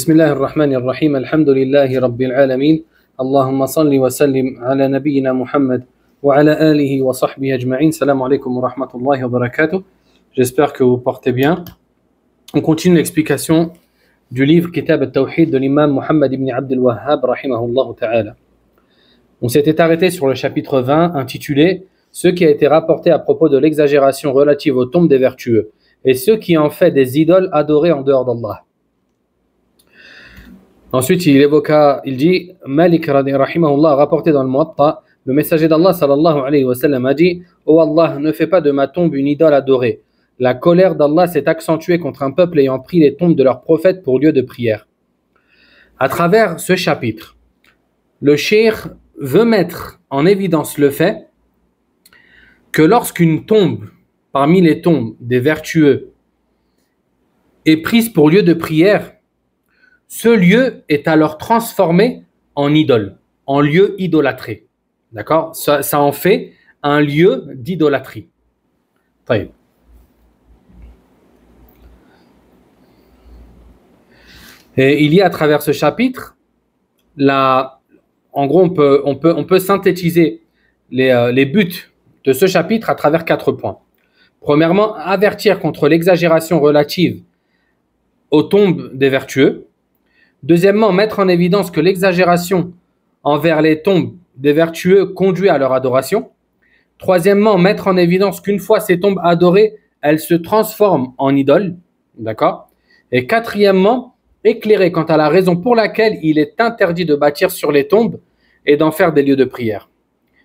بسم الله الرحمن الرحيم الحمد لله رب العالمين اللهم صل Muhammad على نبينا محمد وعلى آله وصحبه أجمعين السلام عليكم ورحمة الله وبركاته J'espère que vous portez bien. On continue l'explication du livre Kitab al-Tawhid de l'imam Muhammad ibn Abd al-Wahhab rahimahullah ta'ala. On s'était arrêté sur le chapitre 20 intitulé Ce qui a été rapporté à propos de l'exagération relative aux tombes des vertueux et ce qui en fait des idoles adorées en dehors d'Allah. Ensuite, il évoqua, il dit Malik rahimahullah rapporté dans le muatta le messager d'Allah sallallahu alayhi wa sallam a dit Oh Allah, ne fais pas de ma tombe une idole adorée. La colère d'Allah s'est accentuée contre un peuple ayant pris les tombes de leurs prophètes pour lieu de prière. À travers ce chapitre, le cheikh veut mettre en évidence le fait que lorsqu'une tombe parmi les tombes des vertueux est prise pour lieu de prière, ce lieu est alors transformé en idole, en lieu idolâtré. D'accord ça, en fait un lieu d'idolâtrie. Et il y a à travers ce chapitre, en gros, on peut, synthétiser euh, les buts de ce chapitre à travers quatre points. Premièrement, avertir contre l'exagération relative aux tombes des vertueux. Deuxièmement, mettre en évidence que l'exagération envers les tombes des vertueux conduit à leur adoration. Troisièmement, mettre en évidence qu'une fois ces tombes adorées, elles se transforment en idoles. D'accord Et quatrièmement, éclairer quant à la raison pour laquelle il est interdit de bâtir sur les tombes et d'en faire des lieux de prière.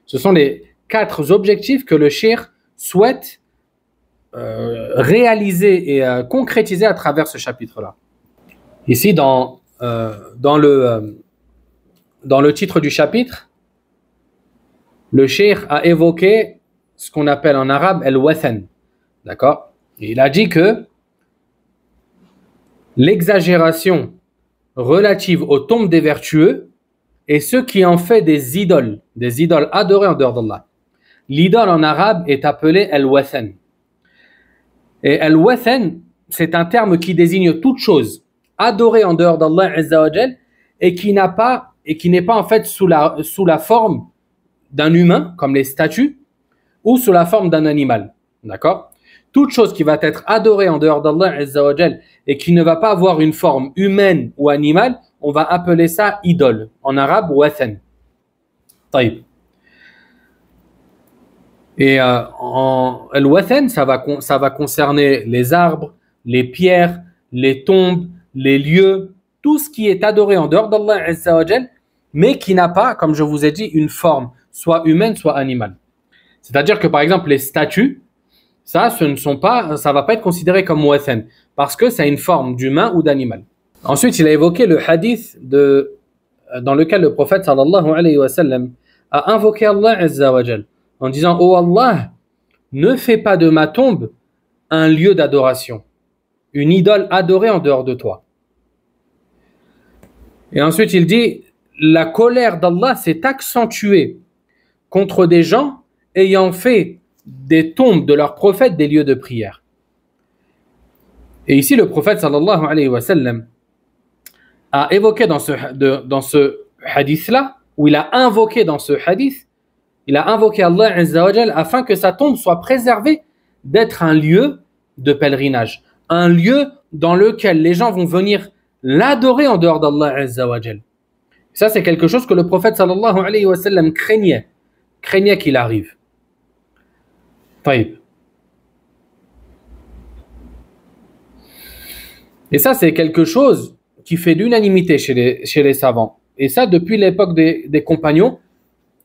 Ce sont les quatre objectifs que le shir souhaite euh, réaliser et euh, concrétiser à travers ce chapitre-là. Ici, dans euh, dans, le, euh, dans le titre du chapitre, le Sheikh a évoqué ce qu'on appelle en arabe el-wathan. D'accord Il a dit que l'exagération relative aux tombes des vertueux et ce qui en fait des idoles, des idoles adorées en dehors d'Allah. L'idole en arabe est appelée el wathan Et el wathan c'est un terme qui désigne toute chose adoré en dehors d'Allah Azzawajal et qui n'a pas et qui n'est pas en fait sous la, sous la forme d'un humain comme les statues ou sous la forme d'un animal. D'accord Toute chose qui va être adorée en dehors d'Allah Azzawajal et qui ne va pas avoir une forme humaine ou animale, on va appeler ça idole en arabe wathan. Taïb. Et euh, en ça va concerner les arbres, les pierres, les tombes, les lieux, tout ce qui est adoré en dehors d'Allah mais qui n'a pas, comme je vous ai dit, une forme, soit humaine, soit animale. C'est-à-dire que par exemple les statues, ça, ce ne sont pas, ça va pas être considéré comme mu'athan, parce que ça a une forme d'humain ou d'animal. Ensuite, il a évoqué le hadith euh, dans lequel le prophète sallallahu alayhi wa a invoqué Allah en disant Oh Allah, ne fais pas de ma tombe un lieu d'adoration une idole adorée en dehors de toi. Et ensuite, il dit, la colère d'Allah s'est accentuée contre des gens ayant fait des tombes de leurs prophètes des lieux de prière. Et ici, le prophète alayhi wa a évoqué dans ce, dans ce hadith-là, où il a invoqué dans ce hadith, il a invoqué Allah afin que sa tombe soit préservée d'être un lieu de pèlerinage, un lieu dans lequel les gens vont venir l'adorer en dehors d'Allah Azza Ça, c'est quelque chose que le prophète sallallahu alayhi wa sallam craignait, craignait qu'il arrive. Et ça, c'est quelque chose qui fait l'unanimité chez les, chez les savants. Et ça, depuis l'époque des, des compagnons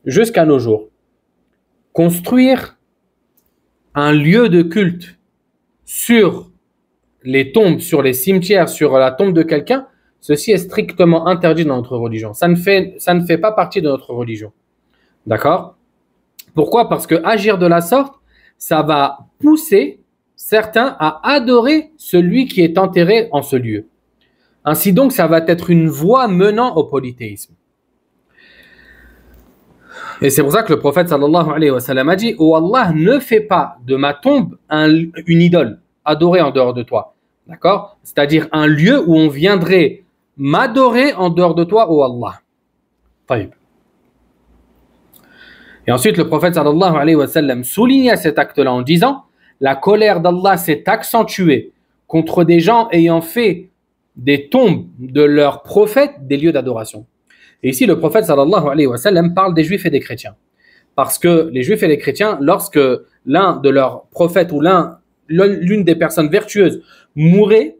jusqu'à nos jours. Construire un lieu de culte sur les tombes sur les cimetières, sur la tombe de quelqu'un, ceci est strictement interdit dans notre religion. Ça ne fait, ça ne fait pas partie de notre religion. D'accord Pourquoi Parce que agir de la sorte, ça va pousser certains à adorer celui qui est enterré en ce lieu. Ainsi donc, ça va être une voie menant au polythéisme. Et c'est pour ça que le prophète sallallahu alayhi wa sallam a dit Oh Allah, ne fais pas de ma tombe une idole adorée en dehors de toi. D'accord C'est-à-dire un lieu où on viendrait m'adorer en dehors de toi, ô Allah. Et ensuite, le prophète sallallahu alayhi wa sallam souligna cet acte-là en disant La colère d'Allah s'est accentuée contre des gens ayant fait des tombes de leurs prophètes des lieux d'adoration. Et ici, le prophète sallallahu alayhi wa sallam parle des juifs et des chrétiens. Parce que les juifs et les chrétiens, lorsque l'un de leurs prophètes ou l'un l'une des personnes vertueuses mouraient,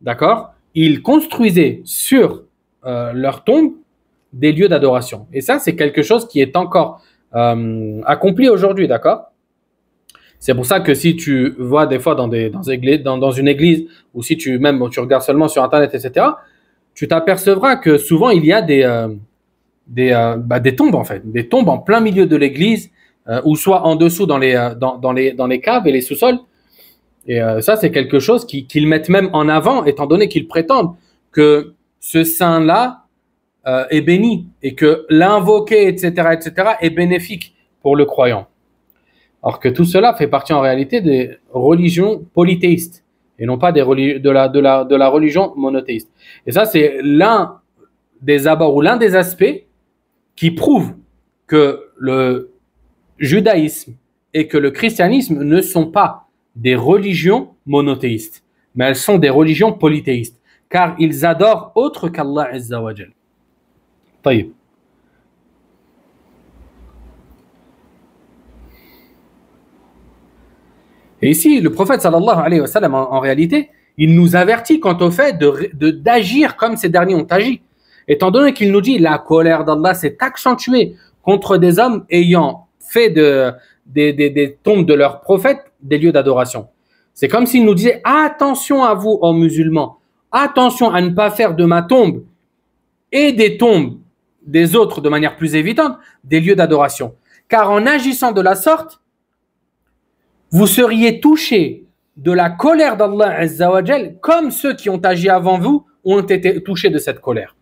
d'accord, ils construisaient sur euh, leur tombe des lieux d'adoration. Et ça, c'est quelque chose qui est encore euh, accompli aujourd'hui, d'accord c'est pour ça que si tu vois des fois dans, des, dans, une église, ou si tu même tu regardes seulement sur Internet, etc., tu t'apercevras que souvent il y a des, euh, euh, bah, des, tombes en fait, des tombes en plein milieu de l'église, ou soit en dessous dans les, dans les, dans les caves et les sous-sols, et euh, ça, c'est quelque chose qu'ils mettent même en avant, étant donné qu'ils prétendent que ce saint-là euh, est béni et que l'invoquer, etc., etc., est bénéfique pour le croyant. Alors que tout cela fait partie en réalité des religions polythéistes et non pas des de, la, de la religion monothéiste. Et ça, c'est l'un des abords ou l'un des aspects qui prouve que le judaïsme et que le christianisme ne sont pas des religions monothéistes, mais elles sont des religions polythéistes, car ils adorent autre qu'Allah Et ici, le prophète sallallahu alayhi wa sallam, en, réalité, il nous avertit quant au fait d'agir de, d'agir comme ces derniers ont agi. Étant donné qu'il nous dit la colère d'Allah s'est accentuée contre des hommes ayant fait de, des, des, des tombes de leurs prophètes des lieux d'adoration. C'est comme s'il nous disait attention à vous, en musulmans, attention à ne pas faire de ma tombe et des tombes des autres de manière plus évidente des lieux d'adoration. Car en agissant de la sorte, vous seriez touchés de la colère d'Allah comme ceux qui ont agi avant vous ont été touchés de cette colère.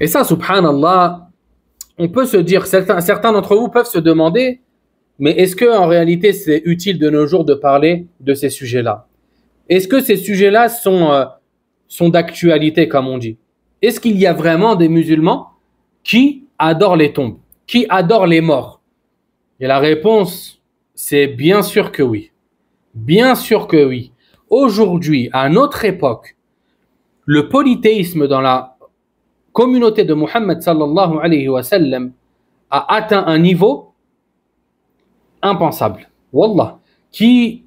Et ça, subhanallah, on peut se dire, certains, d'entre vous peuvent se demander, mais est-ce que en réalité c'est utile de nos jours de parler de ces sujets-là Est-ce que ces sujets-là sont, euh, sont d'actualité, comme on dit Est-ce qu'il y a vraiment des musulmans qui adorent les tombes, qui adorent les morts Et la réponse, c'est bien sûr que oui. Bien sûr que oui. Aujourd'hui, à notre époque, le polythéisme dans la communauté de Muhammad sallallahu alayhi wa sallam a atteint un niveau impensable. Wallah. Qui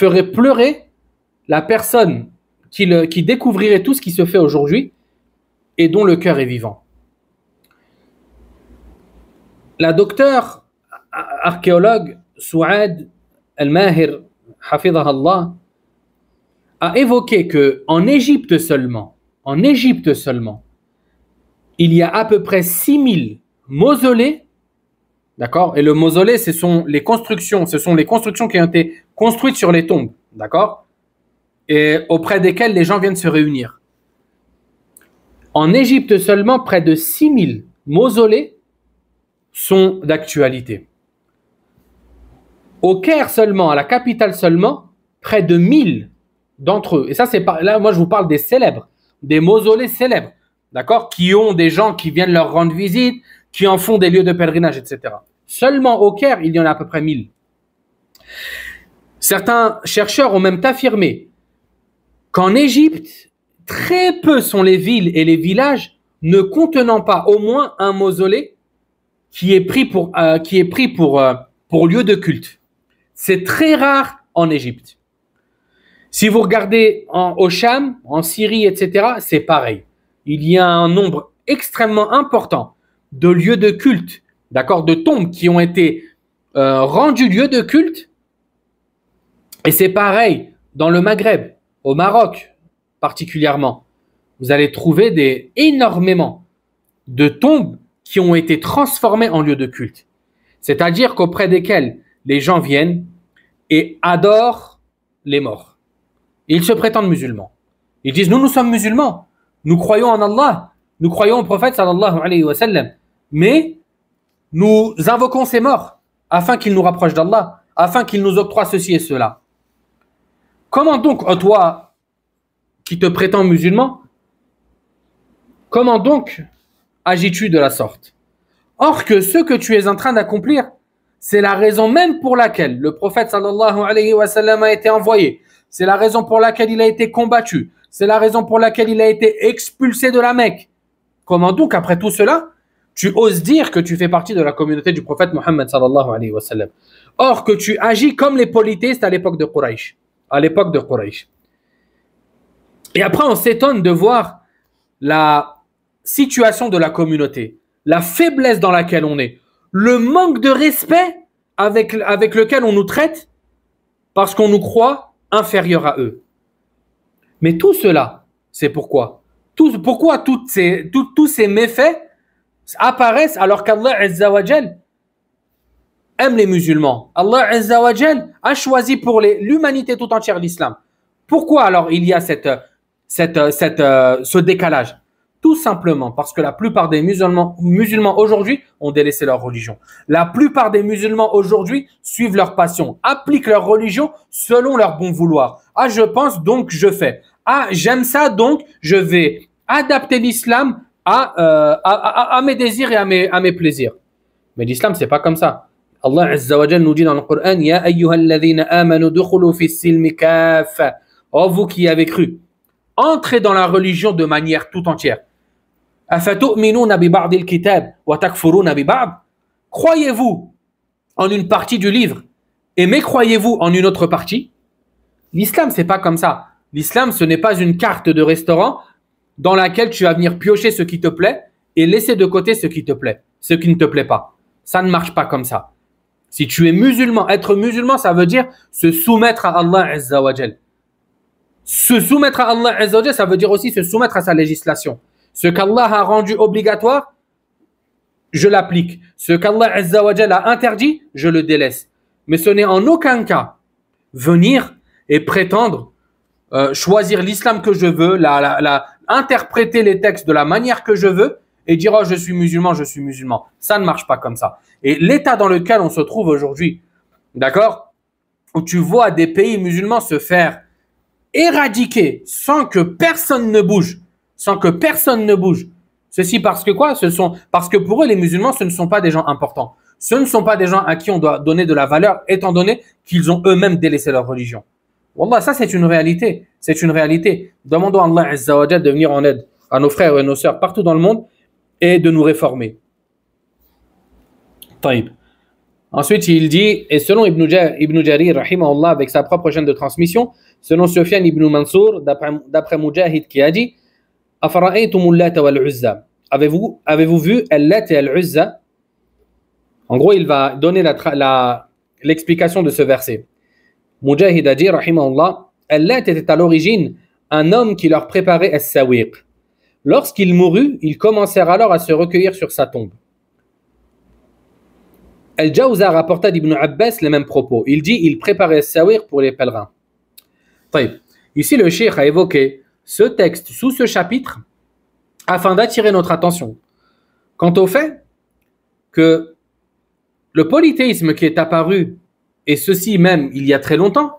ferait pleurer la personne qui, découvrirait tout ce qui se fait aujourd'hui et dont le cœur est vivant. La docteur archéologue Souad Al-Mahir, Allah, a évoqué que en Égypte seulement, en Égypte seulement, il y a à peu près 6000 mausolées, d'accord Et le mausolée, ce sont les constructions, ce sont les constructions qui ont été construites sur les tombes, d'accord Et auprès desquelles les gens viennent se réunir. En Égypte seulement, près de 6000 mausolées sont d'actualité. Au Caire seulement, à la capitale seulement, près de 1000 d'entre eux. Et ça, c'est là, moi, je vous parle des célèbres, des mausolées célèbres d'accord, qui ont des gens qui viennent leur rendre visite, qui en font des lieux de pèlerinage, etc. Seulement au Caire, il y en a à peu près 1000. Certains chercheurs ont même affirmé qu'en Égypte, très peu sont les villes et les villages ne contenant pas au moins un mausolée qui est pris pour, euh, qui est pris pour, euh, pour lieu de culte. C'est très rare en Égypte. Si vous regardez en, au en Syrie, etc., c'est pareil il y a un nombre extrêmement important de lieux de culte, d'accord, de tombes qui ont été rendues rendus lieux de culte. Et c'est pareil dans le Maghreb, au Maroc particulièrement. Vous allez trouver des, énormément de tombes qui ont été transformées en lieux de culte. C'est-à-dire qu'auprès desquels les gens viennent et adorent les morts. Ils se prétendent musulmans. Ils disent, nous, nous sommes musulmans. Nous croyons en Allah, nous croyons au prophète sallallahu alayhi wa sallam, mais nous invoquons ses morts afin qu'ils nous rapprochent d'Allah, afin qu'ils nous octroient ceci et cela. Comment donc, oh toi qui te prétends musulman, comment donc agis-tu de la sorte Or que ce que tu es en train d'accomplir, c'est la raison même pour laquelle le prophète sallallahu alayhi wa a été envoyé. C'est la raison pour laquelle il a été combattu. C'est la raison pour laquelle il a été expulsé de la Mecque. Comment donc, après tout cela, tu oses dire que tu fais partie de la communauté du prophète Mohammed Or, que tu agis comme les polythéistes à l'époque de Quraysh. À l'époque de Quraysh. Et après, on s'étonne de voir la situation de la communauté, la faiblesse dans laquelle on est, le manque de respect avec, avec lequel on nous traite parce qu'on nous croit inférieurs à eux. Mais tout cela, c'est pourquoi Pourquoi toutes ces, tous ces méfaits apparaissent alors qu'Allah aime les musulmans Allah a choisi pour l'humanité tout entière l'islam. Pourquoi alors il y a cette, euh, ce décalage tout simplement parce que la plupart des musulmans, musulmans aujourd'hui ont délaissé leur religion. La plupart des musulmans aujourd'hui suivent leur passion, appliquent leur religion selon leur bon vouloir. Ah, je pense donc je fais. Ah, j'aime ça, donc je vais adapter l'islam euh, à, à, mes désirs et à mes, à mes plaisirs. Mais l'islam, c'est pas comme ça. Allah Azza wa nous dit dans le Coran Ya amanu Oh, vous qui avez cru, entrez dans la religion de manière tout entière. kitab Croyez-vous en une partie du livre et mécroyez-vous en une autre partie L'islam, c'est pas comme ça. L'islam, ce n'est pas une carte de restaurant dans laquelle tu vas venir piocher ce qui te plaît et laisser de côté ce qui te plaît, ce qui ne te plaît pas. Ça ne marche pas comme ça. Si tu es musulman, être musulman, ça veut dire se soumettre à Allah Azzawajal. Se soumettre à Allah Azzawajal, ça veut dire aussi se soumettre à sa législation. Ce qu'Allah a rendu obligatoire, je l'applique. Ce qu'Allah Azzawajal a interdit, je le délaisse. Mais ce n'est en aucun cas venir et prétendre euh, choisir l'islam que je veux, la, la, la, interpréter les textes de la manière que je veux et dire oh, je suis musulman, je suis musulman. Ça ne marche pas comme ça. Et l'état dans lequel on se trouve aujourd'hui, d'accord, où tu vois des pays musulmans se faire éradiquer sans que personne ne bouge, sans que personne ne bouge. Ceci parce que quoi Ce sont parce que pour eux les musulmans ce ne sont pas des gens importants. Ce ne sont pas des gens à qui on doit donner de la valeur étant donné qu'ils ont eux-mêmes délaissé leur religion. Wallah, ça c'est une réalité. C'est une réalité. Demandons à Allah Azzawajal de venir en aide à nos frères et nos sœurs partout dans le monde et de nous réformer. Taïb. Ensuite, il dit, et selon Ibn, Ibn Jarir, avec sa propre chaîne de transmission, selon Sufyan ibn Mansour, d'après Mujahid qui a dit, Avez-vous avez -vous vu et Al-Uzza En gros, il va donner l'explication la, l'explication de ce verset. Mujahid a dit, Allah était à l'origine un homme qui leur préparait As-Sawiq. Lorsqu'il mourut, ils commencèrent alors à se recueillir sur sa tombe. Al-Jawza rapporta d'Ibn Abbas les mêmes propos. Il dit il préparait As-Sawiq pour les pèlerins. Ici, le Cheikh a évoqué ce texte sous ce chapitre afin d'attirer notre attention quant au fait que le polythéisme qui est apparu et ceci même il y a très longtemps,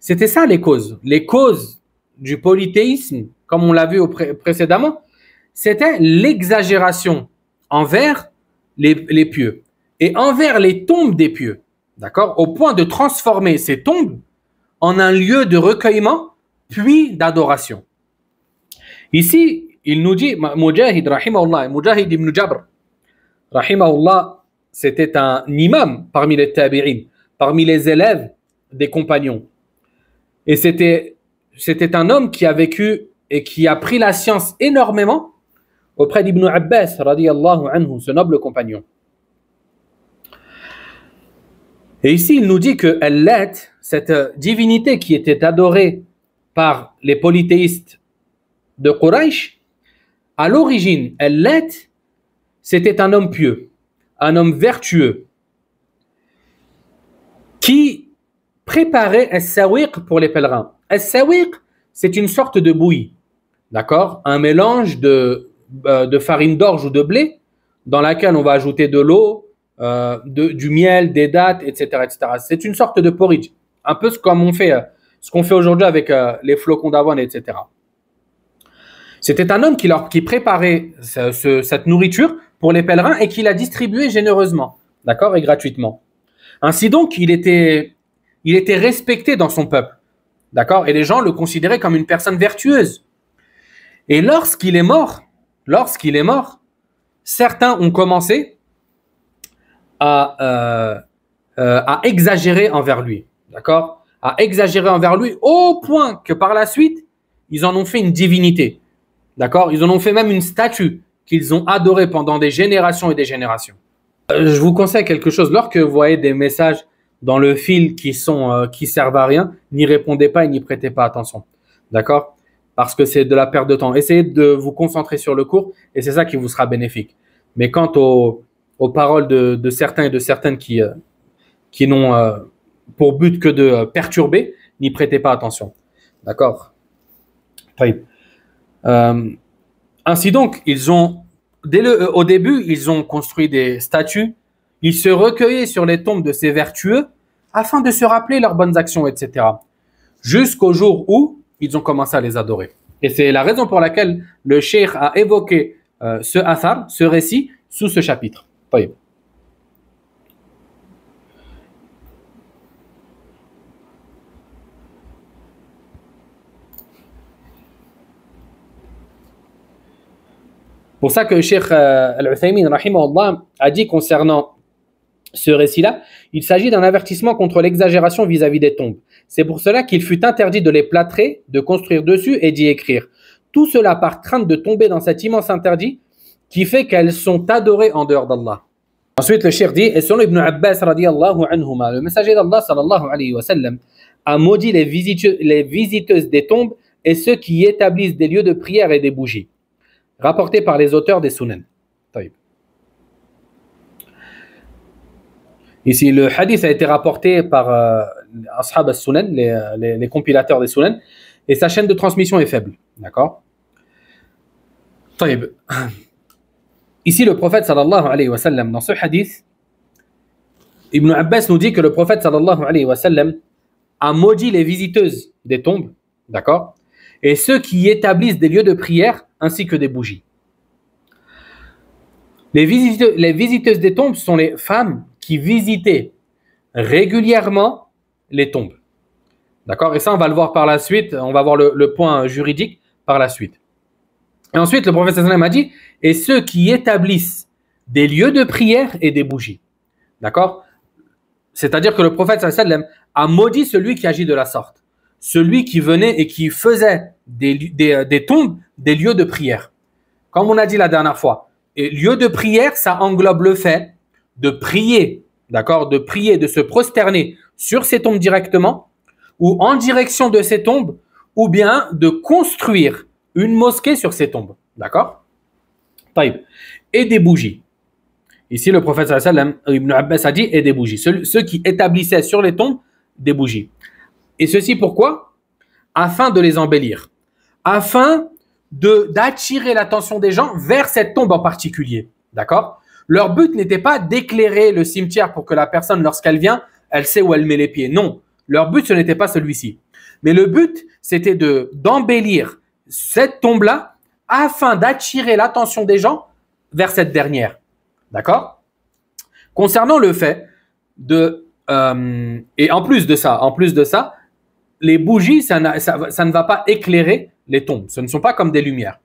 c'était ça les causes. Les causes du polythéisme, comme on l'a vu précédemment, c'était l'exagération envers les, pieux et envers les tombes des pieux, d'accord Au point de transformer ces tombes en un lieu de recueillement puis d'adoration. Ici, il nous dit, Mujahid, ibn Jabr, c'était un imam parmi les tabi'in parmi les élèves des compagnons. Et c'était, c'était un homme qui a vécu et qui a pris la science énormément auprès d'Ibn Abbas, ce noble compagnon. Et ici, il nous dit que Allat, cette divinité qui était adorée par les polythéistes de Quraysh, à l'origine, Allat, c'était un homme pieux, un homme vertueux, qui préparait un sawiq pour les pèlerins. Un sawiq, c'est une sorte de bouillie, d'accord Un mélange de, euh, de farine d'orge ou de blé dans laquelle on va ajouter de l'eau, euh, du miel, des dattes, etc. etc. C'est une sorte de porridge, un peu comme on fait, euh, ce qu'on fait aujourd'hui avec les flocons d'avoine, etc. C'était un homme qui, qui préparait cette nourriture pour les pèlerins et qui la distribuait généreusement, d'accord, et gratuitement. Ainsi donc, il était, il était respecté dans son peuple. D'accord Et les gens le considéraient comme une personne vertueuse. Et lorsqu'il est mort, lorsqu'il est mort, certains ont commencé à, euh, euh, à exagérer envers lui. D'accord À exagérer envers lui au point que par la suite, ils en ont fait une divinité. D'accord Ils en ont fait même une statue qu'ils ont adorée pendant des générations et des générations. Euh, je vous conseille quelque chose. Lorsque vous voyez des messages dans le fil qui sont euh, qui servent à rien, n'y répondez pas et n'y prêtez pas attention. D'accord Parce que c'est de la perte de temps. Essayez de vous concentrer sur le cours et c'est ça qui vous sera bénéfique. Mais quant aux, aux paroles de, de, certains et de certaines qui, euh, qui n'ont pour but que de perturber, n'y prêtez pas attention. D'accord ainsi donc, ils ont dès le, euh, au début, ils ont construit des statues. Ils se recueillaient sur les tombes de ces vertueux afin de se rappeler leurs bonnes actions, etc. Jusqu'au jour où ils ont commencé à les adorer. Et c'est la raison pour laquelle le cheikh a évoqué euh, ce hasard, ce récit, sous ce chapitre. Voyez. pour ça que Cheikh euh, Al-Uthaymin a dit concernant ce récit-là, il s'agit d'un avertissement contre l'exagération vis-à-vis des tombes. C'est pour cela qu'il fut interdit de les plâtrer, de construire dessus et d'y écrire. Tout cela par crainte de tomber dans cet immense interdit qui fait qu'elles sont adorées en dehors d'Allah. Ensuite, le Cheikh dit, et selon Ibn Abbas le messager d'Allah a maudit les, les visiteuses des tombes et ceux qui y établissent des lieux de prière et des bougies rapporté par les auteurs des sunan. Ici, le hadith a été rapporté par euh, Ashab al les, les, compilateurs des sunan, et sa chaîne de transmission est faible. D'accord Ici, le prophète sallallahu alayhi wa sallam, dans ce hadith, Ibn Abbas nous dit que le prophète sallallahu alayhi wa sallam a maudit les visiteuses des tombes, d'accord Et ceux qui établissent des lieux de prière ainsi que des bougies. Les, visiteuses des tombes sont les femmes qui visitaient régulièrement les tombes. D'accord Et ça, on va le voir par la suite. On va voir le, point juridique par la suite. Et ensuite, le prophète a dit Et ceux qui établissent des lieux de prière et des bougies. D'accord C'est-à-dire que le prophète a maudit celui qui agit de la sorte celui qui venait et qui faisait des, euh, des, tombes des lieux de prière. Comme on a dit la dernière fois, et lieu de prière, ça englobe le fait de prier, d'accord, de prier, de se prosterner sur ces tombes directement ou en direction de ces tombes, ou bien de construire une mosquée sur ces tombes, d'accord Et des bougies. Ici, le prophète sallam, Ibn Abbas a dit et des bougies. ceux qui établissaient sur les tombes des bougies. Et ceci pourquoi Afin de les embellir, afin d'attirer l'attention des gens vers cette tombe en particulier. D'accord Leur but n'était pas d'éclairer le cimetière pour que la personne, lorsqu'elle vient, elle sait où elle met les pieds. Non, leur but, ce n'était pas celui-ci. Mais le but, c'était de d'embellir cette tombe-là afin d'attirer l'attention des gens vers cette dernière. D'accord Concernant le fait de... Euh, et en plus de ça, en plus de ça, les bougies, ça, ne va pas éclairer les tombes. Ce ne sont pas comme des lumières.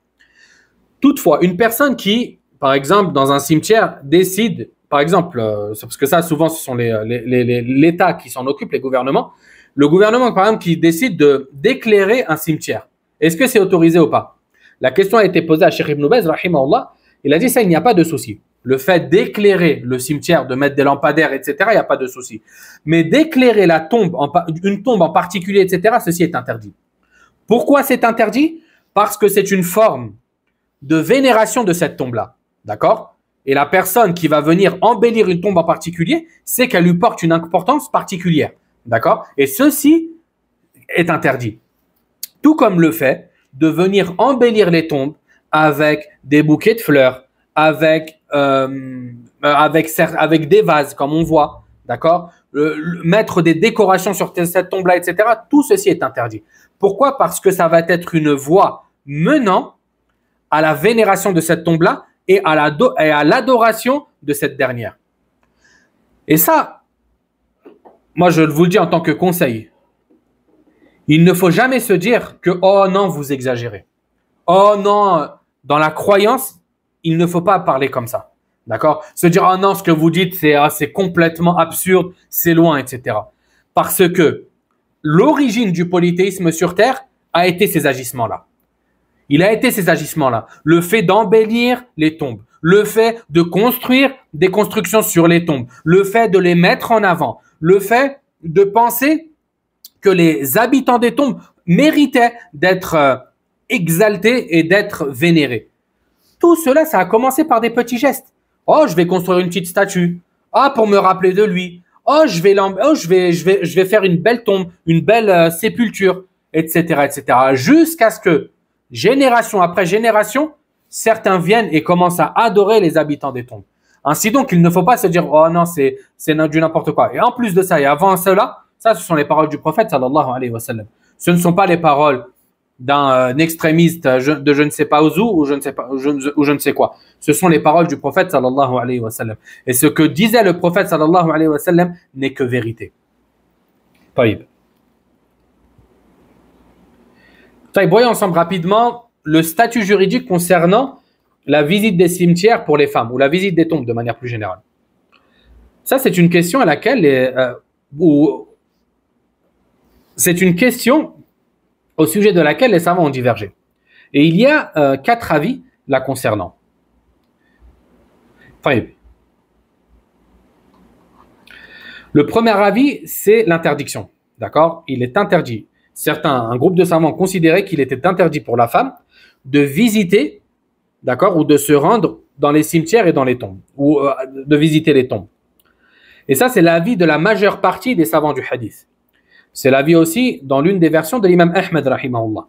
Toutefois, une personne qui, par exemple, dans un cimetière, décide, par exemple, euh, parce que ça, souvent, ce sont l'État les, les, qui s'en occupe, les gouvernements, le gouvernement, par exemple, qui décide d'éclairer un cimetière. Est-ce que c'est autorisé ou pas La question a été posée à Cheikh Ibn Baz, il a dit ça, il n'y a pas de souci. Le fait d'éclairer le cimetière, de mettre des lampadaires, etc., il n'y a pas de souci. Mais d'éclairer la tombe, une tombe en particulier, etc., ceci est interdit. Pourquoi c'est interdit Parce que c'est une forme de vénération de cette tombe-là. D'accord Et la personne qui va venir embellir une tombe en particulier, c'est qu'elle lui porte une importance particulière. D'accord Et ceci est interdit. Tout comme le fait de venir embellir les tombes avec des bouquets de fleurs, avec, euh, euh, avec, avec des vases, comme on voit, d'accord Mettre des décorations sur cette tombe-là, etc. Tout ceci est interdit. Pourquoi Parce que ça va être une voie menant à la vénération de cette tombe-là et à l'adoration de cette dernière. Et ça, moi je vous le dis en tant que conseil, il ne faut jamais se dire que oh non, vous exagérez. Oh non, dans la croyance, il ne faut pas parler comme ça. D'accord Se dire, ah non, ce que vous dites, c'est ah, complètement absurde, c'est loin, etc. Parce que l'origine du polythéisme sur Terre a été ces agissements-là. Il a été ces agissements-là. Le fait d'embellir les tombes, le fait de construire des constructions sur les tombes, le fait de les mettre en avant, le fait de penser que les habitants des tombes méritaient d'être euh, exaltés et d'être vénérés. Tout cela, ça a commencé par des petits gestes. Oh, je vais construire une petite statue. Ah, pour me rappeler de lui. Oh, je vais, oh, je vais, je vais, je vais faire une belle tombe, une belle euh, sépulture, etc., etc. Jusqu'à ce que, génération après génération, certains viennent et commencent à adorer les habitants des tombes. Ainsi donc, il ne faut pas se dire, oh non, c'est, c'est du n'importe quoi. Et en plus de ça, et avant cela, ça, ce sont les paroles du prophète, sallallahu alayhi wa sallam. Ce ne sont pas les paroles d'un euh, extrémiste euh, de je ne sais pas où ou je ne sais pas je, ne sais quoi. Ce sont les paroles du prophète sallallahu alayhi wa Et ce que disait le prophète sallallahu alayhi wa n'est que vérité. Taïb. Taïb, voyons ensemble rapidement le statut juridique concernant la visite des cimetières pour les femmes ou la visite des tombes de manière plus générale. Ça, c'est une question à laquelle euh, c'est une question au sujet de laquelle les savants ont divergé. Et il y a euh, quatre avis la concernant. Le premier avis, c'est l'interdiction. D'accord Il est interdit. Certains, un groupe de savants considérait qu'il était interdit pour la femme de visiter, d'accord, ou de se rendre dans les cimetières et dans les tombes, ou euh, de visiter les tombes. Et ça, c'est l'avis de la majeure partie des savants du hadith. C'est la vie aussi dans l'une des versions de l'imam Ahmed, rahimahullah.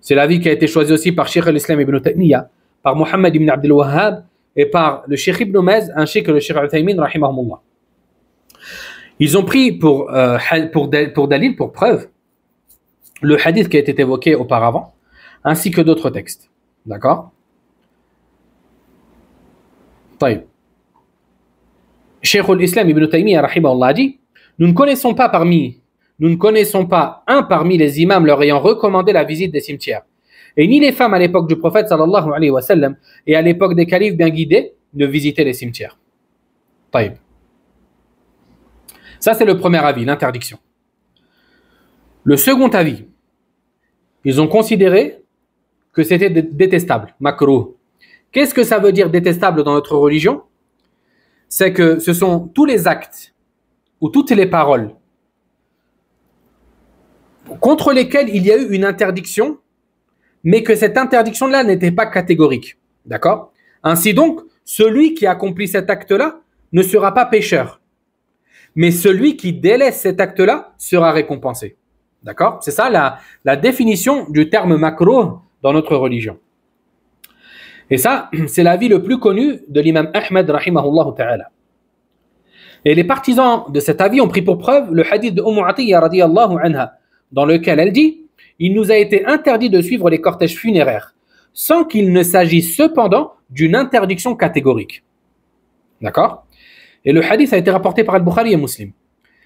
C'est vie qui a été choisie aussi par Sheikh al-Islam ibn Taymiyyah, par Muhammad ibn Abdul Wahhab et par le Sheikh ibn Maz, ainsi que le Sheikh al-Taymin, rahimahullah. Ils ont pris pour, euh, pour, pour Dalil, pour preuve, le hadith qui a été évoqué auparavant, ainsi que d'autres textes. D'accord Cheikh al-Islam ibn Taymiyyah, rahimahullah, dit Nous ne connaissons pas parmi nous ne connaissons pas un parmi les imams leur ayant recommandé la visite des cimetières. Et ni les femmes à l'époque du prophète et à l'époque des califes bien guidés ne visitaient les cimetières. Ça, c'est le premier avis, l'interdiction. Le second avis, ils ont considéré que c'était détestable, macro. Qu'est-ce que ça veut dire détestable dans notre religion C'est que ce sont tous les actes ou toutes les paroles contre lesquels il y a eu une interdiction, mais que cette interdiction-là n'était pas catégorique. D'accord Ainsi donc, celui qui accomplit cet acte-là ne sera pas pécheur. Mais celui qui délaisse cet acte-là sera récompensé. D'accord C'est ça la, la, définition du terme macro dans notre religion. Et ça, c'est l'avis le plus connu de l'imam Ahmed, rahimahullah ta'ala. Et les partisans de cet avis ont pris pour preuve le hadith de anha, dans lequel elle dit Il nous a été interdit de suivre les cortèges funéraires, sans qu'il ne s'agisse cependant d'une interdiction catégorique. D'accord Et le hadith a été rapporté par Al-Bukhari et Muslim.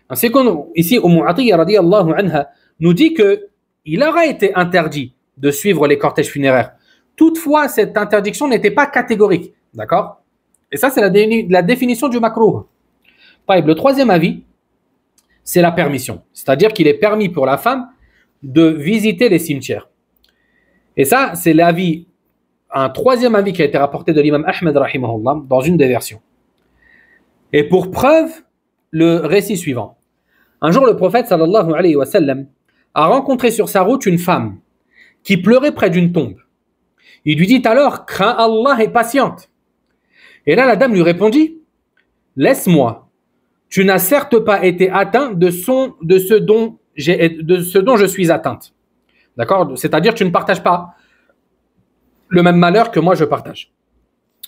Ainsi ici, Umm radhiyallahu anha nous dit que il aura été interdit de suivre les cortèges funéraires. Toutefois, cette interdiction n'était pas catégorique. D'accord Et ça, c'est la, la, définition du makruh. le troisième avis, c'est la permission. C'est-à-dire qu'il est permis pour la femme de visiter les cimetières. Et ça, c'est l'avis, un troisième avis qui a été rapporté de l'imam Ahmed rahimahullah dans une des versions. Et pour preuve, le récit suivant. Un jour, le prophète sallallahu alayhi wa a rencontré sur sa route une femme qui pleurait près d'une tombe. Il lui dit alors, crains Allah et patiente. Et là, la dame lui répondit, laisse-moi, tu n'as certes pas été atteint de, son, de, ce dont de ce dont je suis atteinte. D'accord C'est-à-dire, tu ne partages pas le même malheur que moi je partage.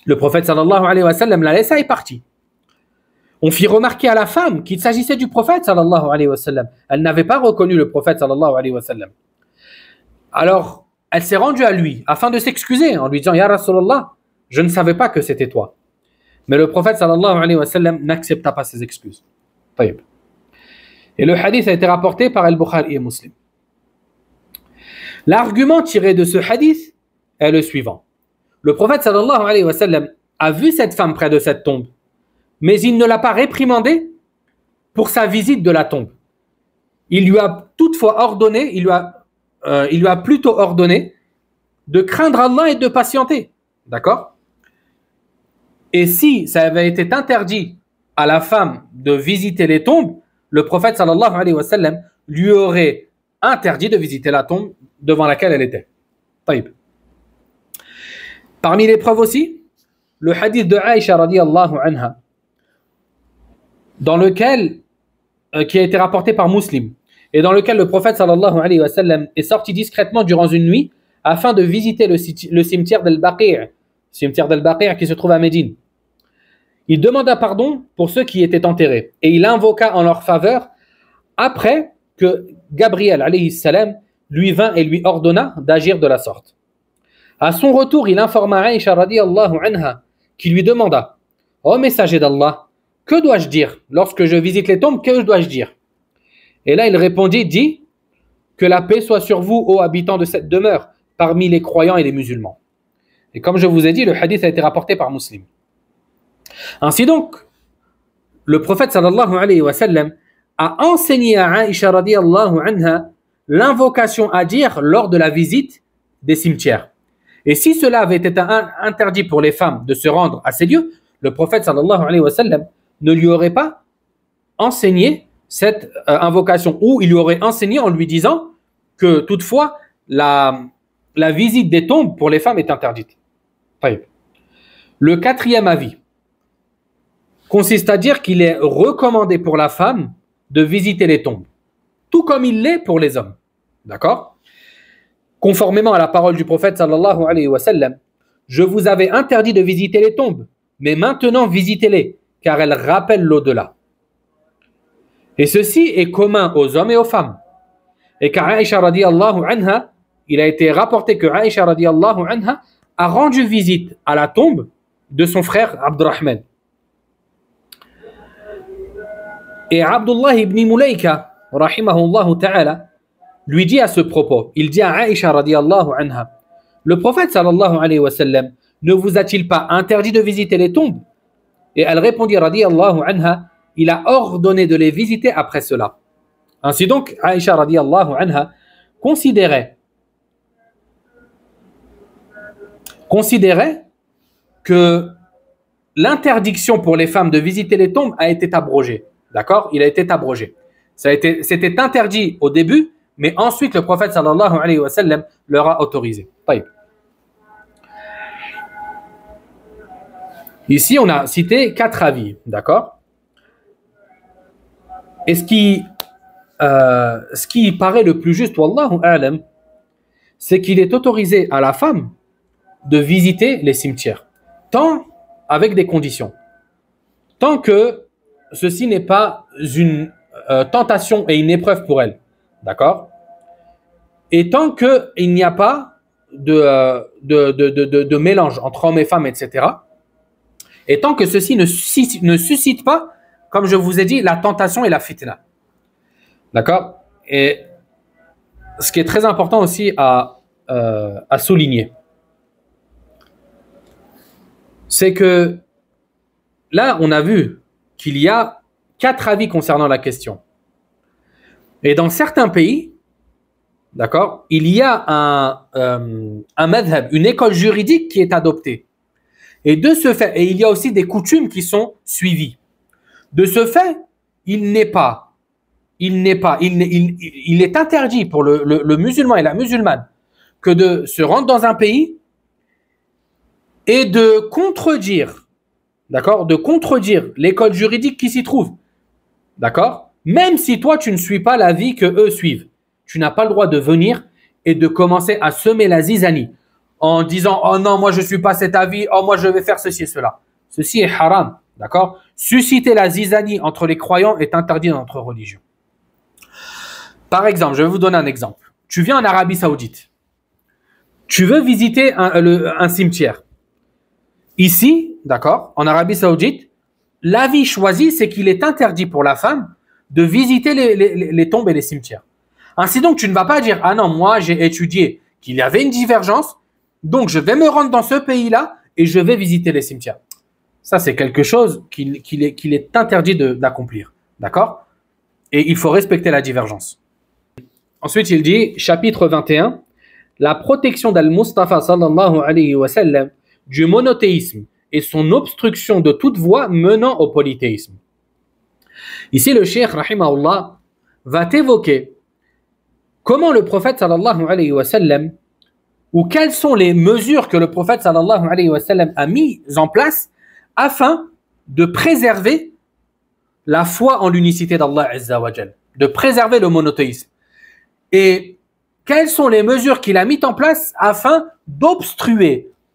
Le prophète sallallahu alayhi wa sallam la laissa est parti. On fit remarquer à la femme qu'il s'agissait du prophète sallallahu alayhi wa sallam. Elle n'avait pas reconnu le prophète sallallahu alayhi wa sallam. Alors, elle s'est rendue à lui afin de s'excuser en lui disant Ya Rasulallah, je ne savais pas que c'était toi. Mais le prophète sallallahu wa n'accepta pas ses excuses. Et le hadith a été rapporté par Al-Bukhari et Muslim. L'argument tiré de ce hadith est le suivant. Le prophète sallallahu wa a vu cette femme près de cette tombe, mais il ne l'a pas réprimandée pour sa visite de la tombe. Il lui a toutefois ordonné, il lui a euh, plutôt ordonné de craindre Allah et de patienter. D'accord et si ça avait été interdit à la femme de visiter les tombes, le prophète alayhi wa sallam lui aurait interdit de visiter la tombe devant laquelle elle était. Parmi les preuves aussi, le hadith de Aïcha radiallahu anha, dans lequel, euh, qui a été rapporté par Muslim, et dans lequel le prophète alayhi wa sallam est sorti discrètement durant une nuit afin de visiter le, cimetière d'Al-Baqi' cimetière d'Al-Baqir hein, qui se trouve à Médine. Il demanda pardon pour ceux qui étaient enterrés et il invoqua en leur faveur après que Gabriel salam lui vint et lui ordonna d'agir de la sorte. À son retour, il informa Aïcha qui lui demanda Ô messager d'Allah, que dois-je dire lorsque je visite les tombes Que dois-je dire Et là, il répondit Dis que la paix soit sur vous, ô habitants de cette demeure, parmi les croyants et les musulmans. Et comme je vous ai dit, le hadith a été rapporté par Muslim. Ainsi donc, le prophète sallallahu alayhi wa sallam a enseigné à Aisha radiallahu anha l'invocation à dire lors de la visite des cimetières. Et si cela avait été interdit pour les femmes de se rendre à ces lieux, le prophète sallallahu alayhi wa sallam ne lui aurait pas enseigné cette euh, invocation ou il lui aurait enseigné en lui disant que toutefois la, la visite des tombes pour les femmes est interdite. Le quatrième avis consiste à dire qu'il est recommandé pour la femme de visiter les tombes, tout comme il l'est pour les hommes. D'accord Conformément à la parole du prophète alayhi wa sallam, je vous avais interdit de visiter les tombes, mais maintenant visitez-les, car elles rappellent l'au-delà. Et ceci est commun aux hommes et aux femmes. Et car Aisha radiallahu anha il a été rapporté que Aïcha radiallahu anha a rendu visite à la tombe de son frère Abdurrahman. Et Abdullah ibn Mulaika, ta'ala, lui dit à ce propos, il dit à Aïcha radiallahu anha, le prophète sallallahu alayhi wa sallam, ne vous a-t-il pas interdit de visiter les tombes Et elle répondit radiallahu anha, il a ordonné de les visiter après cela. Ainsi donc, Aïcha radiallahu anha considérait considérait que l'interdiction pour les femmes de visiter les tombes a été abrogée. D'accord Il a été abrogé. c'était interdit au début, mais ensuite le prophète sallallahu alayhi wa sallam leur a autorisé. Ici, on a cité quatre avis, d'accord Et ce qui, euh, ce qui paraît le plus juste, Wallahu c'est qu'il est autorisé à la femme de visiter les cimetières, tant avec des conditions. Tant que ceci n'est pas une euh, tentation et une épreuve pour elle, d'accord Et tant qu'il n'y a pas euh, de, de, mélange entre hommes et femmes, etc., et tant que ceci ne suscite, ne suscite pas, comme je vous ai dit, la tentation et la fitna. D'accord Et ce qui est très important aussi à euh, souligner, c'est que là, on a vu qu'il y a quatre avis concernant la question. Et dans certains pays, d'accord, il y a euh, un, madhab, une école juridique qui est adoptée. Et de ce fait, et il y a aussi des coutumes qui sont suivies. De ce fait, il n'est pas, il n'est pas, il, est interdit pour le musulman et la musulmane que de se rendre dans un pays et de contredire, d'accord, de contredire l'école juridique qui s'y trouve. d'accord, même si toi tu ne suis pas l'avis vie que eux suivent, tu n'as pas le droit de venir et de commencer à semer la zizanie en disant oh non moi je suis pas cet avis, oh moi je vais faire ceci et cela. Ceci est haram, d'accord. Susciter la zizanie entre les croyants est interdit dans notre religion. Par exemple, je vais vous donner un exemple. Tu viens en Arabie Saoudite. Tu veux visiter un cimetière. Ici, d'accord, en Arabie Saoudite, l'avis choisi, c'est qu'il est interdit pour la femme de visiter les, tombes et les cimetières. Ainsi donc, tu ne vas pas dire, ah non, moi j'ai étudié qu'il y avait une divergence, donc je vais me rendre dans ce pays-là et je vais visiter les cimetières. Ça, c'est quelque chose qu'il est, est, interdit d'accomplir. D'accord Et il faut respecter la divergence. Ensuite, il dit, chapitre 21, la protection d'Al-Mustafa sallallahu alayhi wa sallam du monothéisme et son obstruction de toute voie menant au polythéisme. Ici, le cheikh, rahimahullah, va évoquer comment le prophète, sallallahu alayhi wa sallam, ou quelles sont les mesures que le prophète, sallallahu alayhi wa sallam, a mises en place afin de préserver la foi en l'unicité d'Allah, de préserver le monothéisme. Et quelles sont les mesures qu'il a mises en place afin d'obstruer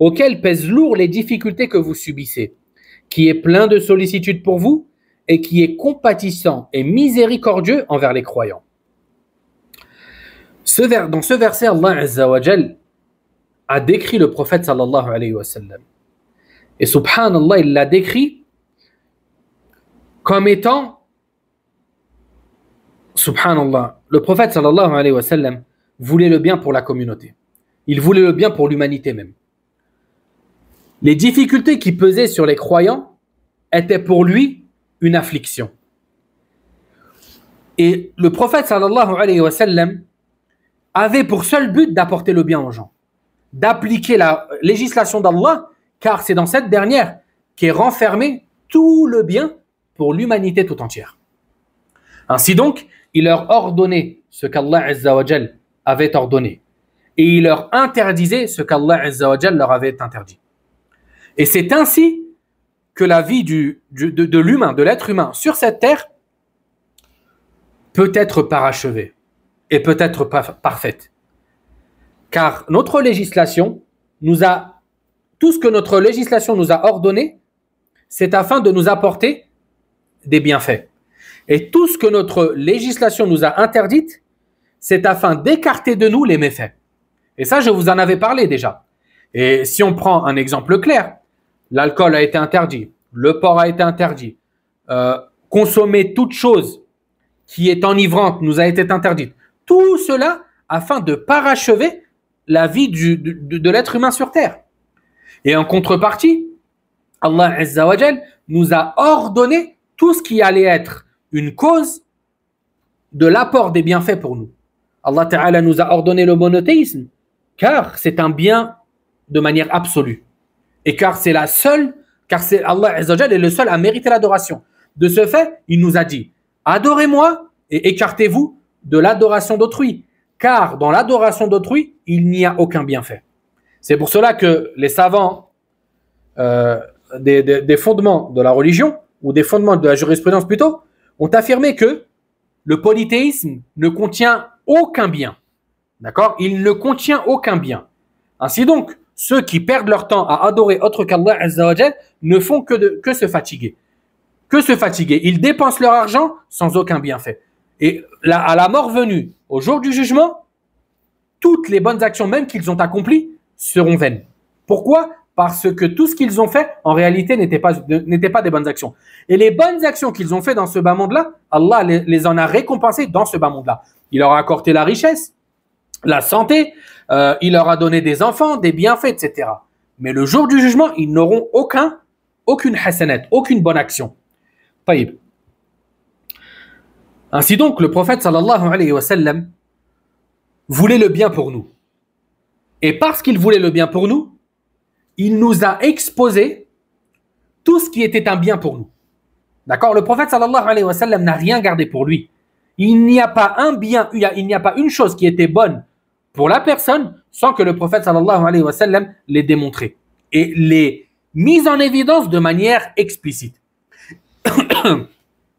auquel pèsent lourd les difficultés que vous subissez, qui est plein de sollicitude pour vous et qui est compatissant et miséricordieux envers les croyants. dans ce verset, Allah a décrit le prophète sallallahu alayhi wa Et subhanallah, il l'a décrit comme étant, subhanallah, le prophète sallallahu alayhi wa voulait le bien pour la communauté. Il voulait le bien pour l'humanité même. Les difficultés qui pesaient sur les croyants étaient pour lui une affliction. Et le prophète sallallahu alayhi wa avait pour seul but d'apporter le bien aux gens, d'appliquer la législation d'Allah, car c'est dans cette dernière qu'est renfermé tout le bien pour l'humanité tout entière. Ainsi donc, il leur ordonnait ce qu'Allah avait ordonné, et il leur interdisait ce qu'Allah leur avait interdit. Et c'est ainsi que la vie de, l'humain, de l'être humain sur cette terre peut être parachevée et peut être parfaite. Car notre législation nous a, tout ce que notre législation nous a ordonné, c'est afin de nous apporter des bienfaits. Et tout ce que notre législation nous a interdite, c'est afin d'écarter de nous les méfaits. Et ça, je vous en avais parlé déjà. Et si on prend un exemple clair, l'alcool a été interdit, le porc a été interdit, euh, consommer toute chose qui est enivrante nous a été interdite. Tout cela afin de parachever la vie du, de, l'être humain sur terre. Et en contrepartie, Allah nous a ordonné tout ce qui allait être une cause de l'apport des bienfaits pour nous. Allah Ta'ala nous a ordonné le monothéisme, car c'est un bien de manière absolue. Et car c'est la seule, car c'est Allah est le seul à mériter l'adoration. De ce fait, il nous a dit Adorez-moi et écartez-vous de l'adoration d'autrui, car dans l'adoration d'autrui, il n'y a aucun bienfait. C'est pour cela que les savants euh, des, fondements de la religion, ou des fondements de la jurisprudence plutôt, ont affirmé que le polythéisme ne contient aucun bien. D'accord Il ne contient aucun bien. Ainsi donc, ceux qui perdent leur temps à adorer autre qu'Allah ne font que, se fatiguer. Que se fatiguer. Ils dépensent leur argent sans aucun bienfait. Et à la mort venue, au jour du jugement, toutes les bonnes actions, même qu'ils ont accomplies, seront vaines. Pourquoi Parce que tout ce qu'ils ont fait, en réalité, n'était pas, des bonnes actions. Et les bonnes actions qu'ils ont fait dans ce bas monde-là, Allah les, les en a récompensées dans ce bas monde-là. Il leur a accordé la richesse, la santé, euh, il leur a donné des enfants, des bienfaits, etc. Mais le jour du jugement, ils n'auront aucun, aucune hasanat, aucune bonne action. Ainsi donc, le prophète sallallahu alayhi wa sallam voulait le bien pour nous. Et parce qu'il voulait le bien pour nous, il nous a exposé tout ce qui était un bien pour nous. D'accord Le prophète sallallahu alayhi wa sallam n'a rien gardé pour lui. Il n'y a pas un bien, il n'y a pas une chose qui était bonne pour la personne sans que le prophète sallallahu alayhi wa sallam l'ait démontré et l'ait mise en évidence de manière explicite.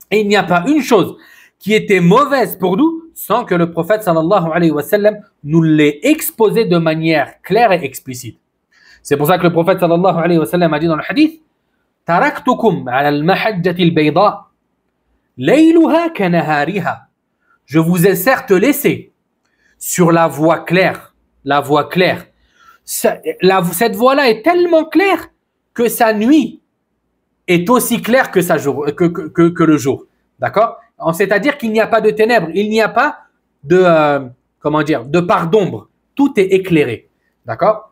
et il n'y a pas une chose qui était mauvaise pour nous sans que le prophète sallallahu alayhi wa sallam nous l'ait exposé de manière claire et explicite. C'est pour ça que le prophète sallallahu alayhi wa sallam a dit dans le hadith Taraktukum ala al bayda layluha kanahariha Je vous ai certes laissé sur la voie claire, la voie claire. cette voie-là est tellement claire que sa nuit est aussi claire que, que, le jour. D'accord C'est-à-dire qu'il n'y a pas de ténèbres, il n'y a pas de, euh, comment dire, de part d'ombre. Tout est éclairé. D'accord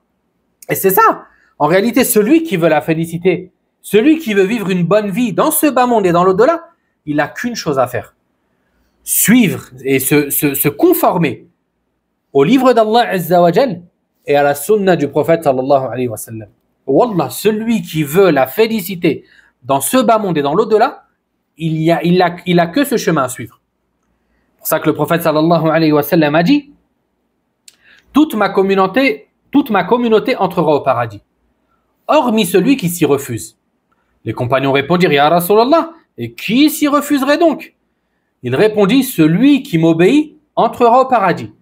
Et c'est ça. En réalité, celui qui veut la félicité, celui qui veut vivre une bonne vie dans ce bas monde et dans l'au-delà, il n'a qu'une chose à faire. Suivre et se conformer au livre d'Allah Azzawajal et à la sunna du prophète sallallahu alayhi wa sallam. Wallah, celui qui veut la félicité dans ce bas monde et dans l'au-delà, il y a, il a, il a que ce chemin à suivre. C'est pour ça que le prophète sallallahu alayhi wa sallam a dit toute ma communauté, toute ma communauté entrera au paradis, hormis celui qui s'y refuse. Les compagnons répondirent Ya Rasulallah, et qui s'y refuserait donc Il répondit Celui qui m'obéit entrera au paradis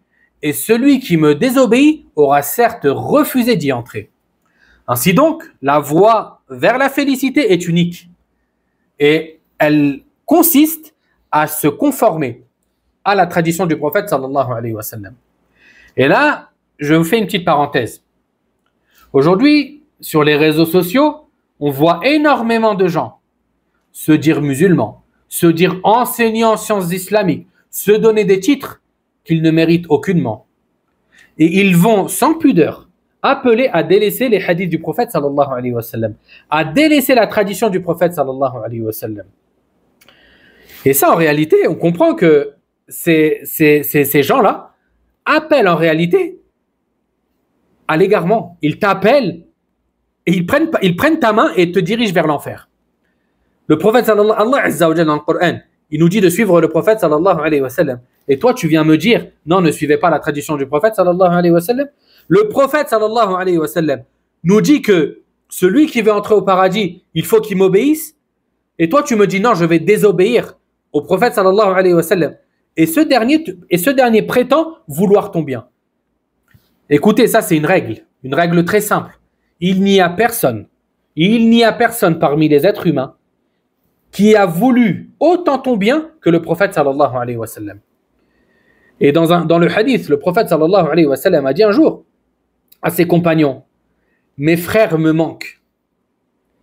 et celui qui me désobéit aura certes refusé d'y entrer. Ainsi donc, la voie vers la félicité est unique et elle consiste à se conformer à la tradition du prophète Et là, je vous fais une petite parenthèse. Aujourd'hui, sur les réseaux sociaux, on voit énormément de gens se dire musulmans, se dire enseignants en sciences islamiques, se donner des titres qu'ils ne méritent aucunement. Et ils vont sans pudeur appeler à délaisser les hadiths du prophète sallallahu alayhi wa sallam, à délaisser la tradition du prophète alayhi wa sallam. Et ça, en réalité, on comprend que ces, ces, gens-là appellent en réalité à l'égarement. Ils t'appellent et ils prennent, ils prennent ta main et te dirigent vers l'enfer. Le prophète sallallahu wa il nous dit de suivre le prophète sallallahu alayhi wa sallam. Et toi, tu viens me dire, non, ne suivez pas la tradition du prophète, sallallahu alayhi wa sallam. Le prophète, sallallahu alayhi wa sallam, nous dit que celui qui veut entrer au paradis, il faut qu'il m'obéisse. Et toi, tu me dis, non, je vais désobéir au prophète, sallallahu alayhi wa sallam. Et ce dernier, et ce dernier prétend vouloir ton bien. Écoutez, ça, c'est une règle, une règle très simple. Il n'y a personne, il n'y a personne parmi les êtres humains qui a voulu autant ton bien que le prophète, sallallahu alayhi wa sallam. Et dans, un, dans le hadith, le prophète sallallahu alayhi wa sallam a dit un jour à ses compagnons Mes frères me manquent.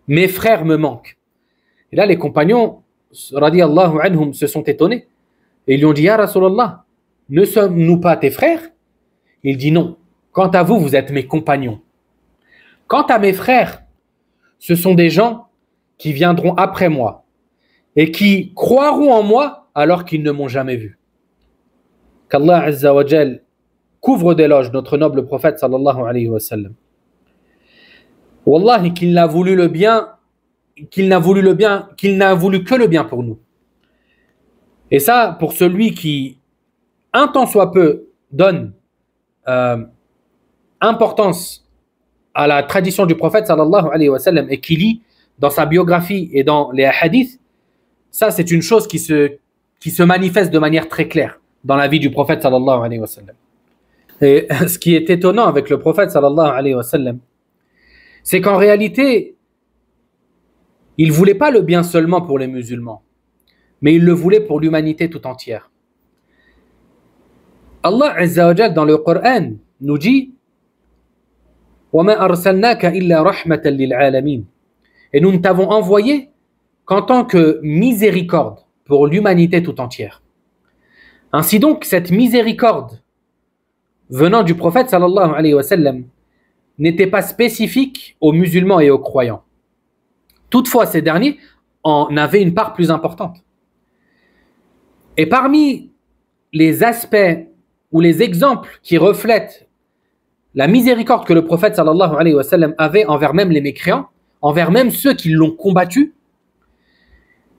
Mes frères me manquent. Et là, les compagnons, radiallahu anhum, se sont étonnés. Et ils lui ont dit Ya Rasulallah, ne sommes-nous pas tes frères Il dit Non. Quant à vous, vous êtes mes compagnons. Quant à mes frères, ce sont des gens qui viendront après moi et qui croiront en moi alors qu'ils ne m'ont jamais vu qu'Allah Azza wa couvre d'éloges notre noble prophète sallallahu alayhi wa sallam. Wallahi qu'il n'a voulu le bien, qu'il n'a voulu le bien, qu'il n'a voulu que le bien pour nous. Et ça, pour celui qui, un temps soit peu, donne euh, importance à la tradition du prophète sallallahu alayhi wa sallam et qui lit dans sa biographie et dans les hadiths, ça c'est une chose qui se, qui se manifeste de manière très claire dans la vie du prophète sallallahu alayhi wa sallam. Et ce qui est étonnant avec le prophète sallallahu alayhi wa sallam, c'est qu'en réalité, il ne voulait pas le bien seulement pour les musulmans, mais il le voulait pour l'humanité tout entière. Allah Azza dans le Coran nous dit Et nous ne t'avons envoyé qu'en tant que miséricorde pour l'humanité tout entière. Ainsi donc, cette miséricorde venant du prophète sallallahu alayhi wa n'était pas spécifique aux musulmans et aux croyants. Toutefois, ces derniers en avaient une part plus importante. Et parmi les aspects ou les exemples qui reflètent la miséricorde que le prophète sallallahu alayhi wa sallam avait envers même les mécréants, envers même ceux qui l'ont combattu,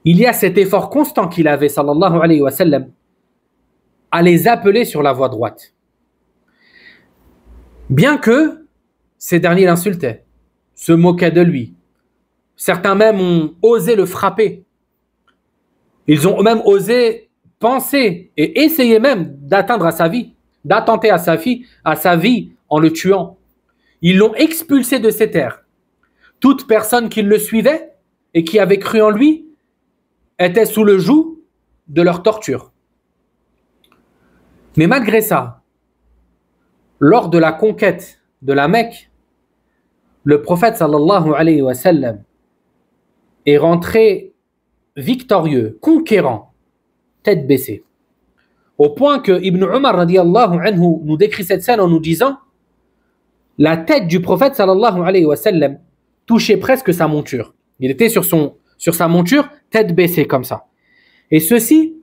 il y a cet effort constant qu'il avait sallallahu alayhi wa sallam à les appeler sur la voie droite. Bien que ces derniers l'insultaient, se moquaient de lui. Certains même ont osé le frapper. Ils ont même osé penser et essayer même d'atteindre à sa vie, d'attenter à sa vie, à sa vie en le tuant. Ils l'ont expulsé de ses terres. Toute personne qui le suivait et qui avait cru en lui était sous le joug de leur torture. Mais malgré ça, lors de la conquête de la Mecque, le prophète sallallahu alayhi wa est rentré victorieux, conquérant, tête baissée. Au point que Ibn Umar anhu nous décrit cette scène en nous disant la tête du prophète sallallahu alayhi wa touchait presque sa monture. Il était sur, son, sur sa monture, tête baissée comme ça. Et ceci,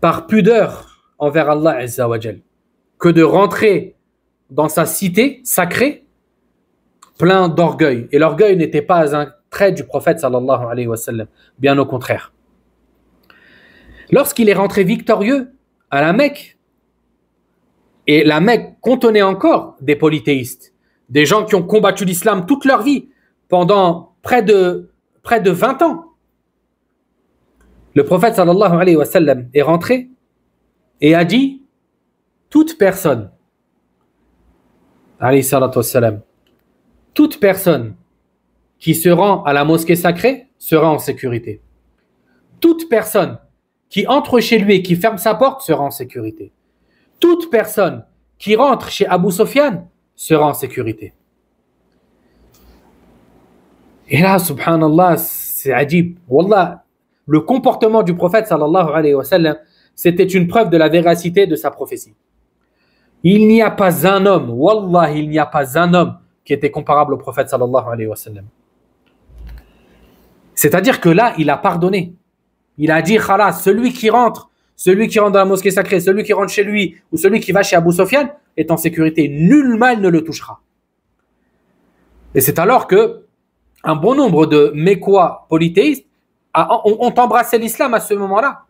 par pudeur envers Allah Azzawajal que de rentrer dans sa cité sacrée plein d'orgueil. Et l'orgueil n'était pas un trait du prophète sallallahu alayhi wa bien au contraire. Lorsqu'il est rentré victorieux à la Mecque, et la Mecque contenait encore des polythéistes, des gens qui ont combattu l'islam toute leur vie, pendant près de, près de 20 ans. Le prophète est rentré et a dit toute personne toute personne qui se rend à la mosquée sacrée sera en sécurité. Toute personne qui entre chez lui et qui ferme sa porte sera en sécurité. Toute personne qui rentre chez Abu Sofiane sera en sécurité. Et là, subhanallah, c'est adib. Wallah, le comportement du prophète sallallahu alayhi wa sallam, c'était une preuve de la véracité de sa prophétie. Il n'y a pas un homme, Wallah, il n'y a pas un homme qui était comparable au prophète sallallahu alayhi wa sallam. C'est-à-dire que là, il a pardonné. Il a dit, khala, celui qui rentre, celui qui rentre dans la mosquée sacrée, celui qui rentre chez lui ou celui qui va chez Abu Sofiane est en sécurité. Nul mal ne le touchera. Et c'est alors que un bon nombre de Mécois polythéistes ont embrassé l'islam à ce moment-là